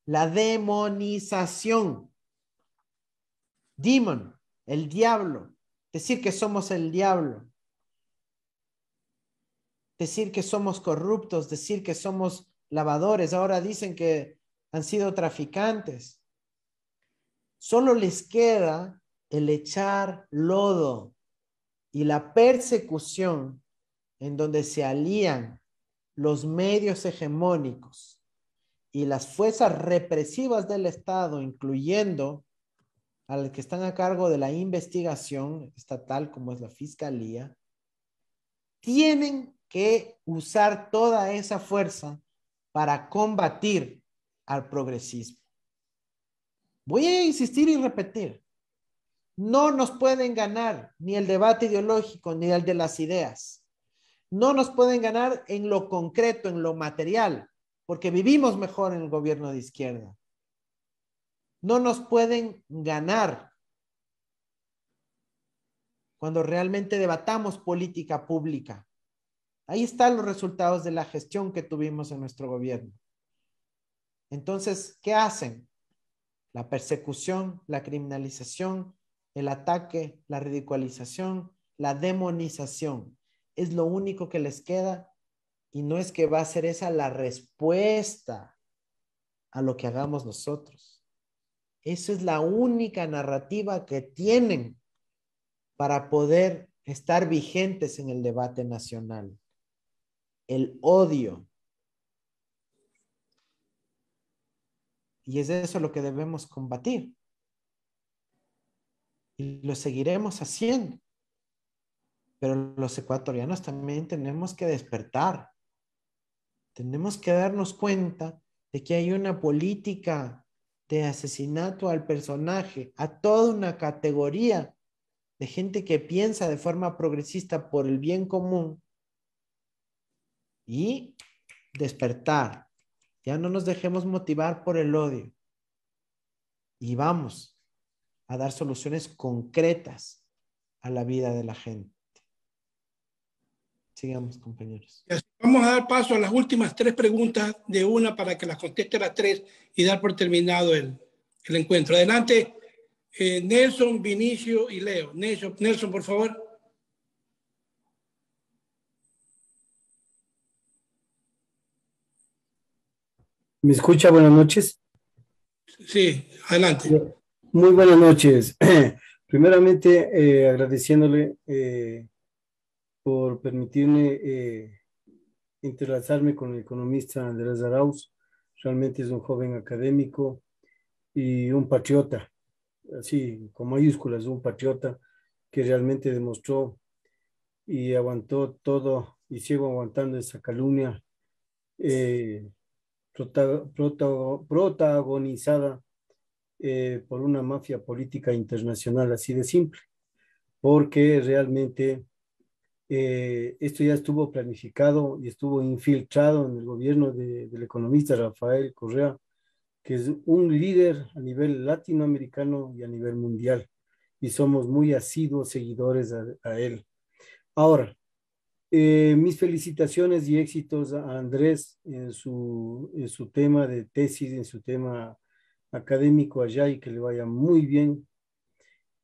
La demonización. Demon, el diablo. Decir que somos el diablo. Decir que somos corruptos, decir que somos lavadores. Ahora dicen que han sido traficantes Solo les queda el echar lodo y la persecución en donde se alían los medios hegemónicos y las fuerzas represivas del Estado, incluyendo a los que están a cargo de la investigación estatal, como es la Fiscalía, tienen que usar toda esa fuerza para combatir al progresismo. Voy a insistir y repetir. No nos pueden ganar ni el debate ideológico ni el de las ideas. No nos pueden ganar en lo concreto, en lo material, porque vivimos mejor en el gobierno de izquierda. No nos pueden ganar cuando realmente debatamos política pública. Ahí están los resultados de la gestión que tuvimos en nuestro gobierno. Entonces, ¿qué hacen? la persecución, la criminalización, el ataque, la ridiculización, la demonización. Es lo único que les queda y no es que va a ser esa la respuesta a lo que hagamos nosotros. Esa es la única narrativa que tienen para poder estar vigentes en el debate nacional. El odio, Y es eso lo que debemos combatir. Y lo seguiremos haciendo. Pero los ecuatorianos también tenemos que despertar. Tenemos que darnos cuenta de que hay una política de asesinato al personaje, a toda una categoría de gente que piensa de forma progresista por el bien común y despertar, ya no nos dejemos motivar por el odio. Y vamos a dar soluciones concretas a la vida de la gente. Sigamos, compañeros. Vamos a dar paso a las últimas tres preguntas de una para que las conteste las tres y dar por terminado el, encuentro. Adelante, eh, Nelson, Vinicio y Leo. Nelson, por favor. ¿Me escucha? Buenas noches. Sí, adelante. Muy buenas noches. Primeramente, eh, agradeciéndole eh, por permitirme eh, interlazarme con el economista Andrés Arauz. Realmente es un joven académico y un patriota, así con mayúsculas, un patriota que realmente demostró y aguantó todo y sigo aguantando esa calumnia protagonizada eh, por una mafia política internacional, así de simple, porque realmente eh, esto ya estuvo planificado y estuvo infiltrado en el gobierno del economista Rafael Correa, que es un líder a nivel latinoamericano y a nivel mundial, y somos muy asiduos seguidores a él. Ahora, eh, mis felicitaciones y éxitos a Andrés en su, tema de tesis, en su tema académico allá y que le vaya muy bien.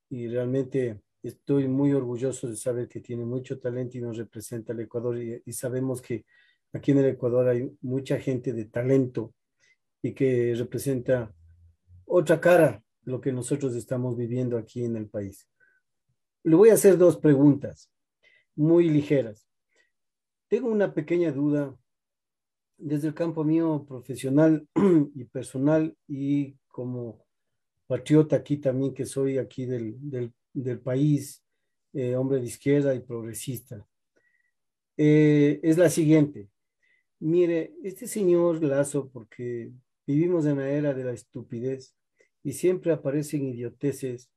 Y realmente estoy muy orgulloso de saber que tiene mucho talento y nos representa al Ecuador y, sabemos que aquí en el Ecuador hay mucha gente de talento y que representa otra cara lo que nosotros estamos viviendo aquí en el país. Le voy a hacer dos preguntas muy ligeras. Tengo una pequeña duda desde el campo mío profesional y personal y como patriota aquí también que soy aquí del, del, país, eh, hombre de izquierda y progresista. Eh, es la siguiente. Mire, este señor Lazo, porque vivimos en la era de la estupidez y siempre aparecen idioteces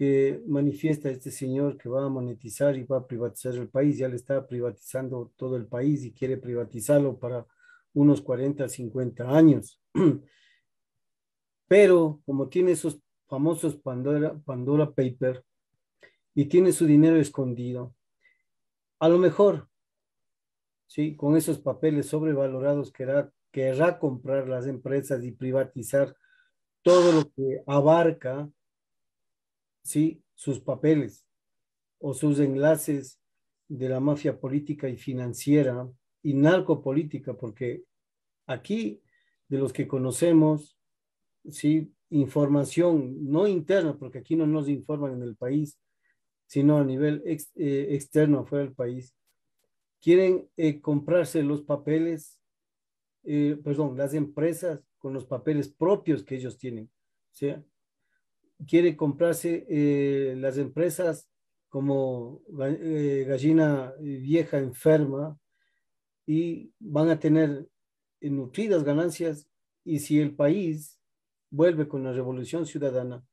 que manifiesta este señor que va a monetizar y va a privatizar el país, ya le está privatizando todo el país y quiere privatizarlo para unos 40, 50 años. Pero como tiene esos famosos Pandora, Pandora Paper y tiene su dinero escondido, a lo mejor, ¿sí? con esos papeles sobrevalorados querrá comprar las empresas y privatizar todo lo que abarca ¿sí? sus papeles o sus enlaces de la mafia política y financiera y narcopolítica, porque aquí de los que conocemos, ¿sí? información no interna, porque aquí no nos informan en el país, sino a nivel eh, externo afuera del país, quieren eh, comprarse los papeles, eh, perdón, las empresas con los papeles propios que ellos tienen. ¿sí? quiere comprarse eh, las empresas como eh, gallina eh, vieja enferma y van a tener nutridas ganancias y si el país vuelve con la revolución ciudadana,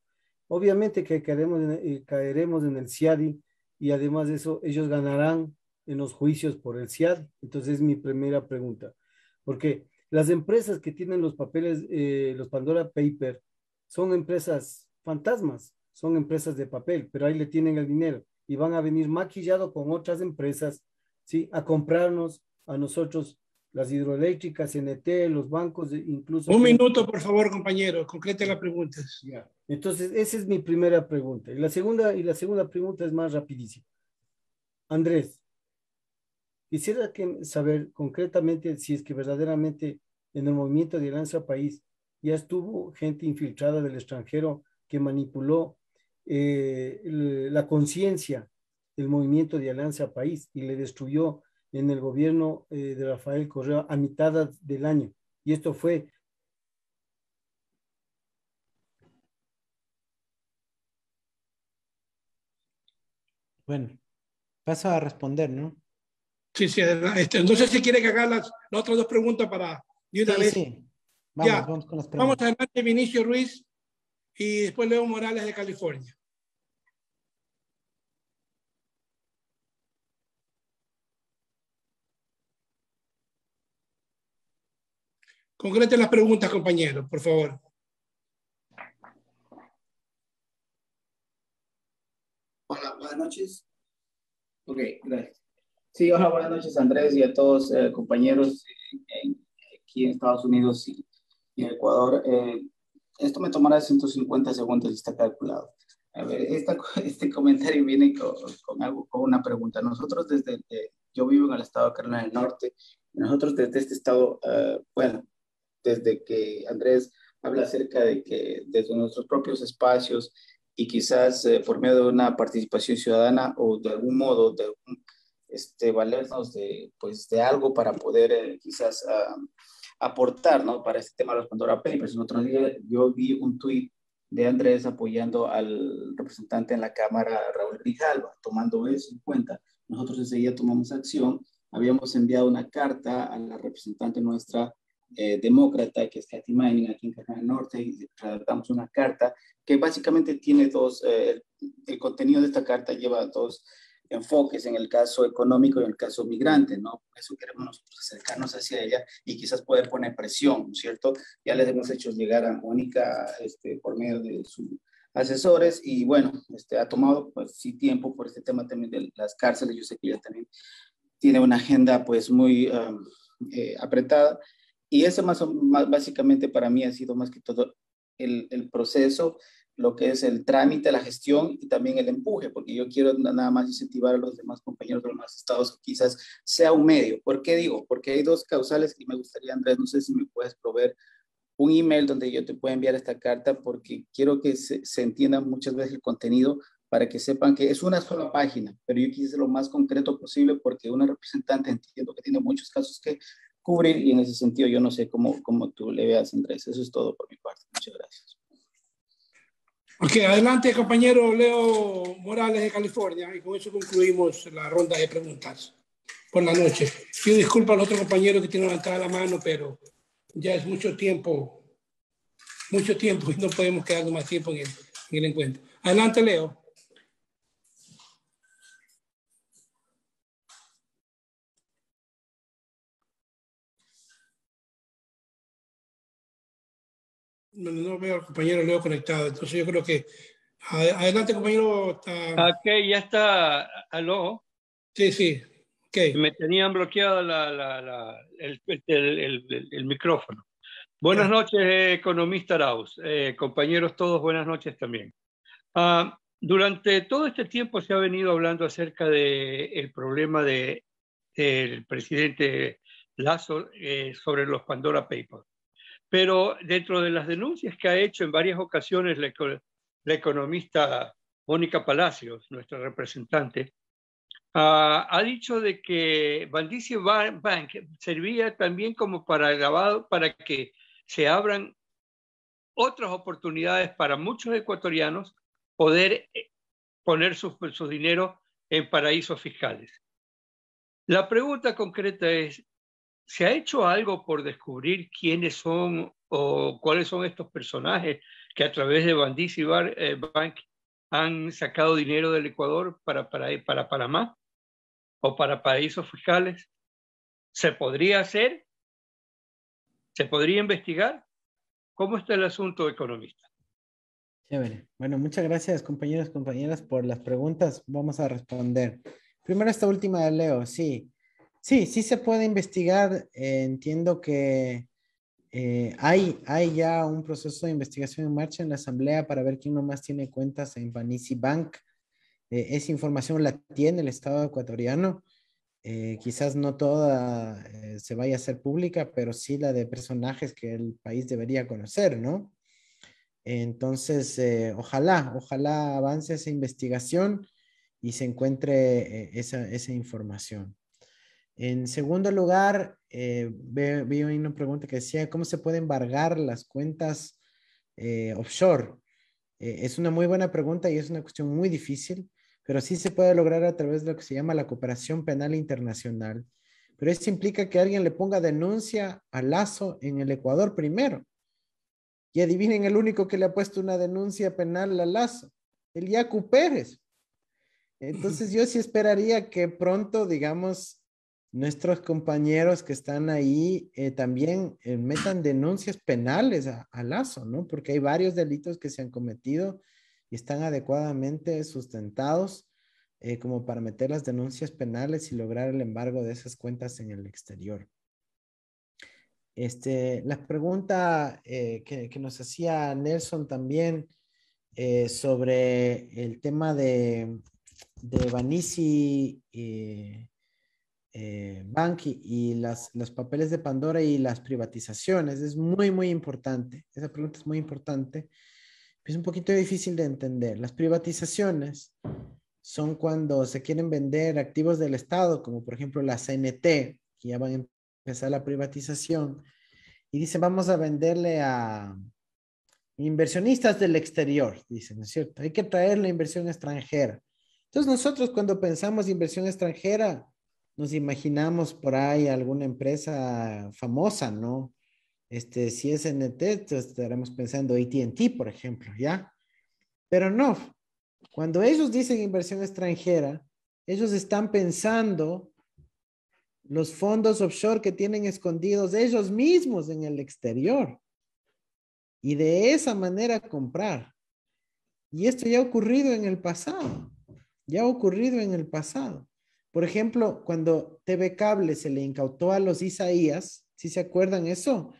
obviamente que caeremos en, caeremos en el CIADI y además de eso ellos ganarán en los juicios por el CIADI. Entonces es mi primera pregunta, porque las empresas que tienen los papeles, los Pandora Paper, son empresas fantasmas, son empresas de papel, pero ahí le tienen el dinero y van a venir maquillado con otras empresas, ¿sí? A comprarnos a nosotros las hidroeléctricas, N&T, los bancos, e incluso... Un minuto, por favor, compañero, concreta la pregunta. Ya. Entonces, esa es mi primera pregunta. Y la segunda, y la segunda pregunta es más rapidísima. Andrés, quisiera saber concretamente si es que verdaderamente en el movimiento de Alianza País ya estuvo gente infiltrada del extranjero que manipuló eh, la conciencia del movimiento de Alianza País y le destruyó en el gobierno eh, de Rafael Correa a mitad del año. Y esto fue Bueno, pasa a responder, ¿no? Sí, sí, este, entonces si quiere que haga las, las otras dos preguntas para sí, Vamos, vamos, con las preguntas. Vamos adelante, Vinicio Ruiz y después Leo Morales de California. Concrete las preguntas, compañeros, por favor. Hola, buenas noches. Ok, gracias. Sí, hola, buenas noches, Andrés, y a todos eh, compañeros eh, aquí en Estados Unidos y, en Ecuador. Eh, esto me tomará 150 segundos y está calculado. A ver, este comentario viene con, algo, con una pregunta. Nosotros desde, que eh, yo vivo en el estado de Carolina del Norte, nosotros desde este estado, eh, bueno, desde que Andrés habla acerca de que desde nuestros propios espacios y quizás eh, por medio de una participación ciudadana o de algún modo de este, valernos de, pues, de algo para poder quizás ah, aportar ¿no? para este tema de los Pandora Papers. En otro día yo vi un tuit de Andrés apoyando al representante en la Cámara, Raúl Rijalva, tomando eso en cuenta. Nosotros enseguida tomamos acción. Habíamos enviado una carta a la representante nuestra eh, demócrata, que es Kathy Mining, aquí en del Norte, y redactamos una carta que básicamente tiene dos, eh, el, contenido de esta carta lleva dos enfoques en el caso económico y en el caso migrante, ¿no? Por eso queremos acercarnos hacia ella y quizás poder poner presión, cierto? Ya les hemos hecho llegar a Mónica este, por medio de sus asesores y bueno, este, ha tomado pues sí tiempo por este tema también de las cárceles, yo sé que ella también tiene una agenda pues muy um, eh, apretada y eso más, más básicamente para mí ha sido más que todo el, el proceso lo que es el trámite, la gestión y también el empuje, porque yo quiero nada más incentivar a los demás compañeros de los demás estados que quizás sea un medio. ¿Por qué digo? Porque hay dos causales y me gustaría, Andrés, no sé si me puedes proveer un email donde yo te pueda enviar esta carta porque quiero que se, entienda muchas veces el contenido para que sepan que es una sola página, pero yo quise lo más concreto posible porque una representante entiendo que tiene muchos casos que cubrir y en ese sentido yo no sé cómo, cómo tú le veas, Andrés. Eso es todo por mi parte. Muchas gracias. Ok, adelante compañero Leo Morales de California y con eso concluimos la ronda de preguntas por la noche. Yo disculpas al otro compañero que tiene levantada la mano, pero ya es mucho tiempo, mucho tiempo y no podemos quedarnos más tiempo en el encuentro. Adelante Leo. no, veo al compañero Leo conectado, entonces yo creo que... Adelante, compañero. Ok, ya está. ¿Aló? Sí, sí. Okay. Me tenían bloqueado el, micrófono. Buenas noches, economista Arauz. Eh, compañeros todos, buenas noches también. Ah, durante todo este tiempo se ha venido hablando acerca del problema del presidente Lazo eh, sobre los Pandora Papers. Pero dentro de las denuncias que ha hecho en varias ocasiones la, economista Mónica Palacios, nuestra representante, ah, ha dicho de que Bandici Bank servía también como para grabado para que se abran otras oportunidades para muchos ecuatorianos poder eh, poner su dinero en paraísos fiscales. La pregunta concreta es, ¿Se ha hecho algo por descubrir quiénes son o cuáles son estos personajes que a través de bandits y eh, Bank han sacado dinero del Ecuador para, para, para Panamá o para paraísos fiscales? ¿Se podría hacer? ¿Se podría investigar? ¿Cómo está el asunto economista? Bueno, muchas gracias compañeros, compañeras por las preguntas. Vamos a responder. Primero esta última de Leo. Sí, Sí, sí se puede investigar. Eh, entiendo que eh, hay, ya un proceso de investigación en marcha en la Asamblea para ver quién nomás tiene cuentas en Banisi Bank. Eh, esa información la tiene el Estado ecuatoriano. quizás no toda se vaya a hacer pública, pero sí la de personajes que el país debería conocer, ¿no? Entonces, ojalá, ojalá avance esa investigación y se encuentre esa información. En segundo lugar, eh, vi una pregunta que decía, ¿cómo se pueden embargar las cuentas eh, offshore? Eh, es una muy buena pregunta y es una cuestión muy difícil, pero sí se puede lograr a través de lo que se llama la cooperación penal internacional. Pero eso implica que alguien le ponga denuncia a Lazo en el Ecuador primero. Y adivinen el único que le ha puesto una denuncia penal a Lazo, el Yacu Pérez. Entonces yo sí esperaría que pronto, digamos, nuestros compañeros que están ahí eh, también eh, metan denuncias penales a, aso, ¿no? Porque hay varios delitos que se han cometido y están adecuadamente sustentados eh, como para meter las denuncias penales y lograr el embargo de esas cuentas en el exterior. Este, la pregunta que, nos hacía Nelson también sobre el tema de, de eh, y las, los papeles de Pandora y las privatizaciones. Es muy, muy importante. Esa pregunta es muy importante. Es un poquito difícil de entender. Las privatizaciones son cuando se quieren vender activos del Estado, como por ejemplo la CNT, que ya van a empezar la privatización, y dicen vamos a venderle a inversionistas del exterior, dicen, ¿no es cierto? Hay que traer la inversión extranjera. Entonces nosotros cuando pensamos inversión extranjera, nos imaginamos por ahí alguna empresa famosa, ¿no? Este, si es NT, estaremos pensando ATT, por ejemplo, ¿ya? Pero no, cuando ellos dicen inversión extranjera, ellos están pensando los fondos offshore que tienen escondidos ellos mismos en el exterior y de esa manera comprar. Y esto ya ha ocurrido en el pasado, ya ha ocurrido en el pasado. Por ejemplo, cuando TV Cable se le incautó a los Isaías, si ¿sí se acuerdan eso,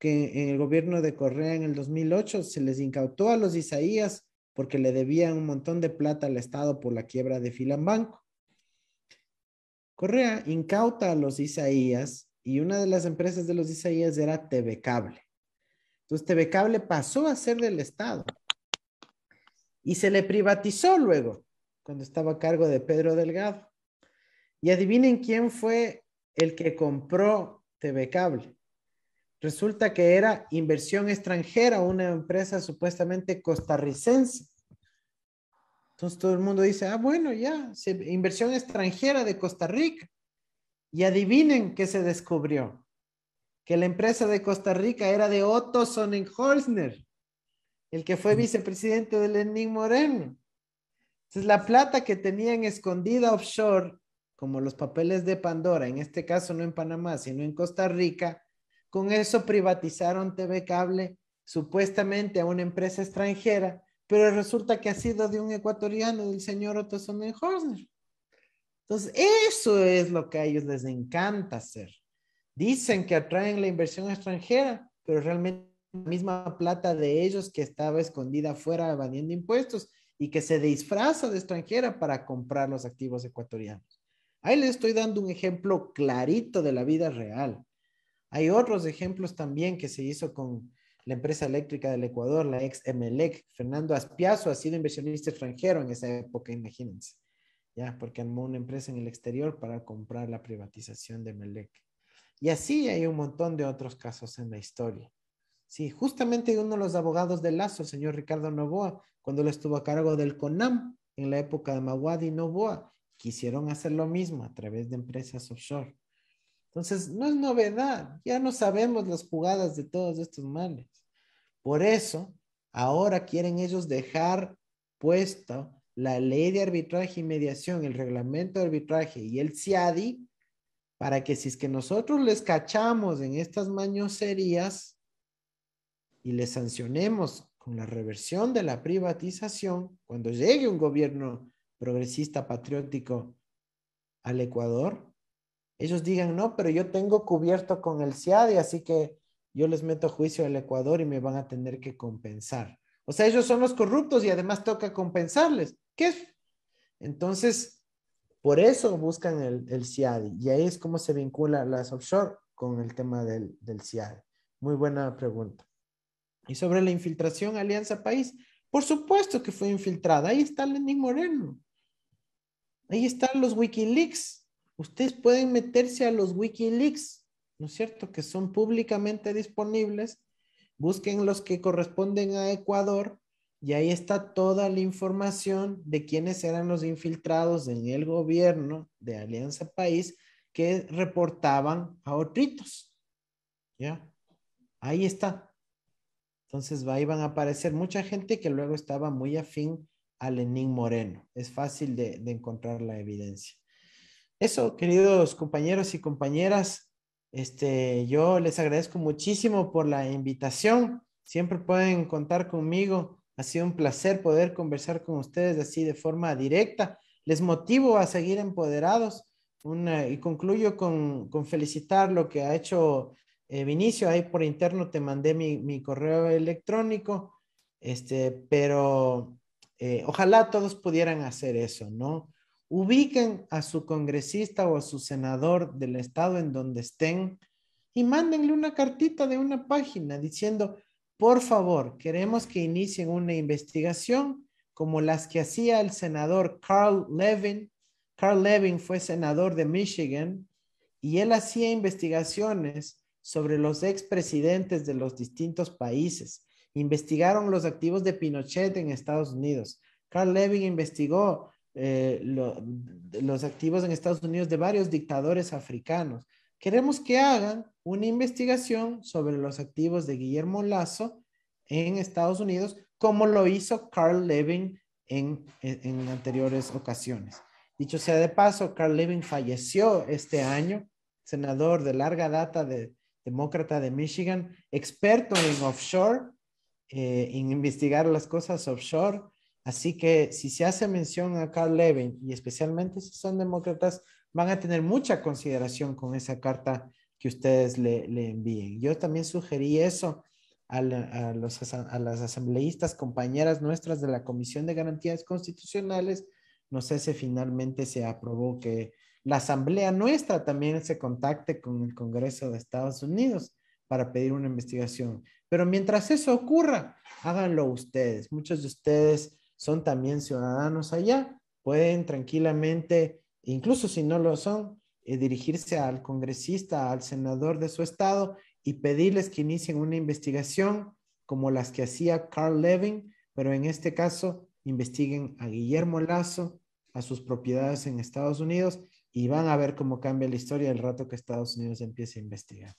que en el gobierno de Correa en el 2008 se les incautó a los Isaías porque le debían un montón de plata al Estado por la quiebra de Filambanco. Correa incauta a los Isaías y una de las empresas de los Isaías era TV Cable. Entonces TV Cable pasó a ser del Estado y se le privatizó luego cuando estaba a cargo de Pedro Delgado. Y adivinen quién fue el que compró TV Cable. Resulta que era inversión extranjera, una empresa supuestamente costarricense. Entonces todo el mundo dice, ah, bueno, ya, inversión extranjera de Costa Rica. Y adivinen qué se descubrió. Que la empresa de Costa Rica era de Otto Sonnenholzner, el que fue vicepresidente de Lenin Moreno. es la plata que tenían escondida offshore como los papeles de Pandora, en este caso no en Panamá, sino en Costa Rica, con eso privatizaron TV Cable supuestamente a una empresa extranjera, pero resulta que ha sido de un ecuatoriano, del señor Otto Sonnenhorner. Entonces, eso es lo que a ellos les encanta hacer. Dicen que atraen la inversión extranjera, pero realmente la misma plata de ellos que estaba escondida afuera evadiendo impuestos y que se disfraza de extranjera para comprar los activos ecuatorianos. Ahí les estoy dando un ejemplo clarito de la vida real. Hay otros ejemplos también que se hizo con la empresa eléctrica del Ecuador, la ex MELEC. Fernando Aspiazo ha sido inversionista extranjero en esa época, imagínense. Ya, porque armó una empresa en el exterior para comprar la privatización de Melec. Y así hay un montón de otros casos en la historia. Sí, justamente uno de los abogados de Lazo, señor Ricardo Novoa, cuando él estuvo a cargo del CONAM en la época de Maguadi Novoa, quisieron hacer lo mismo a través de empresas offshore. Entonces, no es novedad, ya no sabemos las jugadas de todos estos males. Por eso, ahora quieren ellos dejar puesta la ley de arbitraje y mediación, el reglamento de arbitraje y el CIADI, para que si es que nosotros les cachamos en estas mañoserías y les sancionemos con la reversión de la privatización, cuando llegue un gobierno progresista, patriótico al Ecuador, ellos digan, no, pero yo tengo cubierto con el CIADI, así que yo les meto juicio al Ecuador y me van a tener que compensar. O sea, ellos son los corruptos y además toca compensarles. ¿Qué es? Entonces, por eso buscan el, el CIADI y ahí es como se vincula las offshore con el tema del, del CIADI. Muy buena pregunta. Y sobre la infiltración Alianza País, por supuesto que fue infiltrada. Ahí está Lenín Moreno. Ahí están los Wikileaks. Ustedes pueden meterse a los Wikileaks, ¿no es cierto? Que son públicamente disponibles. Busquen los que corresponden a Ecuador y ahí está toda la información de quiénes eran los infiltrados en el gobierno de Alianza País que reportaban a Otritos, ¿Ya? Ahí está. Entonces ahí van a aparecer mucha gente que luego estaba muy afín a Lenín Moreno. Es fácil de, encontrar la evidencia. Eso, queridos compañeros y compañeras, este, yo les agradezco muchísimo por la invitación. Siempre pueden contar conmigo. Ha sido un placer poder conversar con ustedes así de forma directa. Les motivo a seguir empoderados. y concluyo con, con, felicitar lo que ha hecho eh, Vinicio, ahí por interno te mandé mi, correo electrónico, este, pero eh, ojalá todos pudieran hacer eso, ¿no? Ubiquen a su congresista o a su senador del estado en donde estén y mándenle una cartita de una página diciendo, por favor, queremos que inicien una investigación como las que hacía el senador Carl Levin. Carl Levin fue senador de Michigan y él hacía investigaciones sobre los expresidentes de los distintos países. Investigaron los activos de Pinochet en Estados Unidos. Carl Levin investigó eh, los activos en Estados Unidos de varios dictadores africanos. Queremos que hagan una investigación sobre los activos de Guillermo Lazo en Estados Unidos, como lo hizo Carl Levin en, en, en anteriores ocasiones. Dicho sea de paso, Carl Levin falleció este año, senador de larga data de, demócrata de Michigan, experto en offshore, eh, en investigar las cosas offshore. Así que si se hace mención a Carl Levin y especialmente si son demócratas, van a tener mucha consideración con esa carta que ustedes le, le envíen. Yo también sugerí eso a, a, los, a las asambleístas compañeras nuestras de la Comisión de Garantías Constitucionales. No sé si finalmente se aprobó que la asamblea nuestra también se contacte con el Congreso de Estados Unidos para pedir una investigación. Pero mientras eso ocurra, háganlo ustedes. Muchos de ustedes son también ciudadanos allá, pueden tranquilamente, incluso si no lo son, eh, dirigirse al congresista, al senador de su estado y pedirles que inicien una investigación como las que hacía Carl Levin, pero en este caso investiguen a Guillermo Lazo, a sus propiedades en Estados Unidos y van a ver cómo cambia la historia el rato que Estados Unidos empiece a investigar.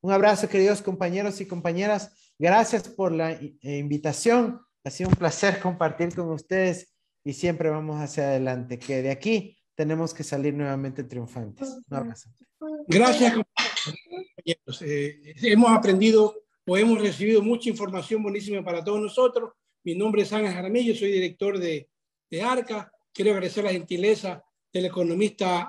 Un abrazo, queridos compañeros y compañeras. Gracias por la eh, invitación. Ha sido un placer compartir con ustedes y siempre vamos hacia adelante, que de aquí tenemos que salir nuevamente triunfantes. Un abrazo. Gracias, compañeros. Eh, hemos aprendido o hemos recibido mucha información buenísima para todos nosotros. Mi nombre es Ángel Jaramillo, soy director de, de ARCA. Quiero agradecer la gentileza del economista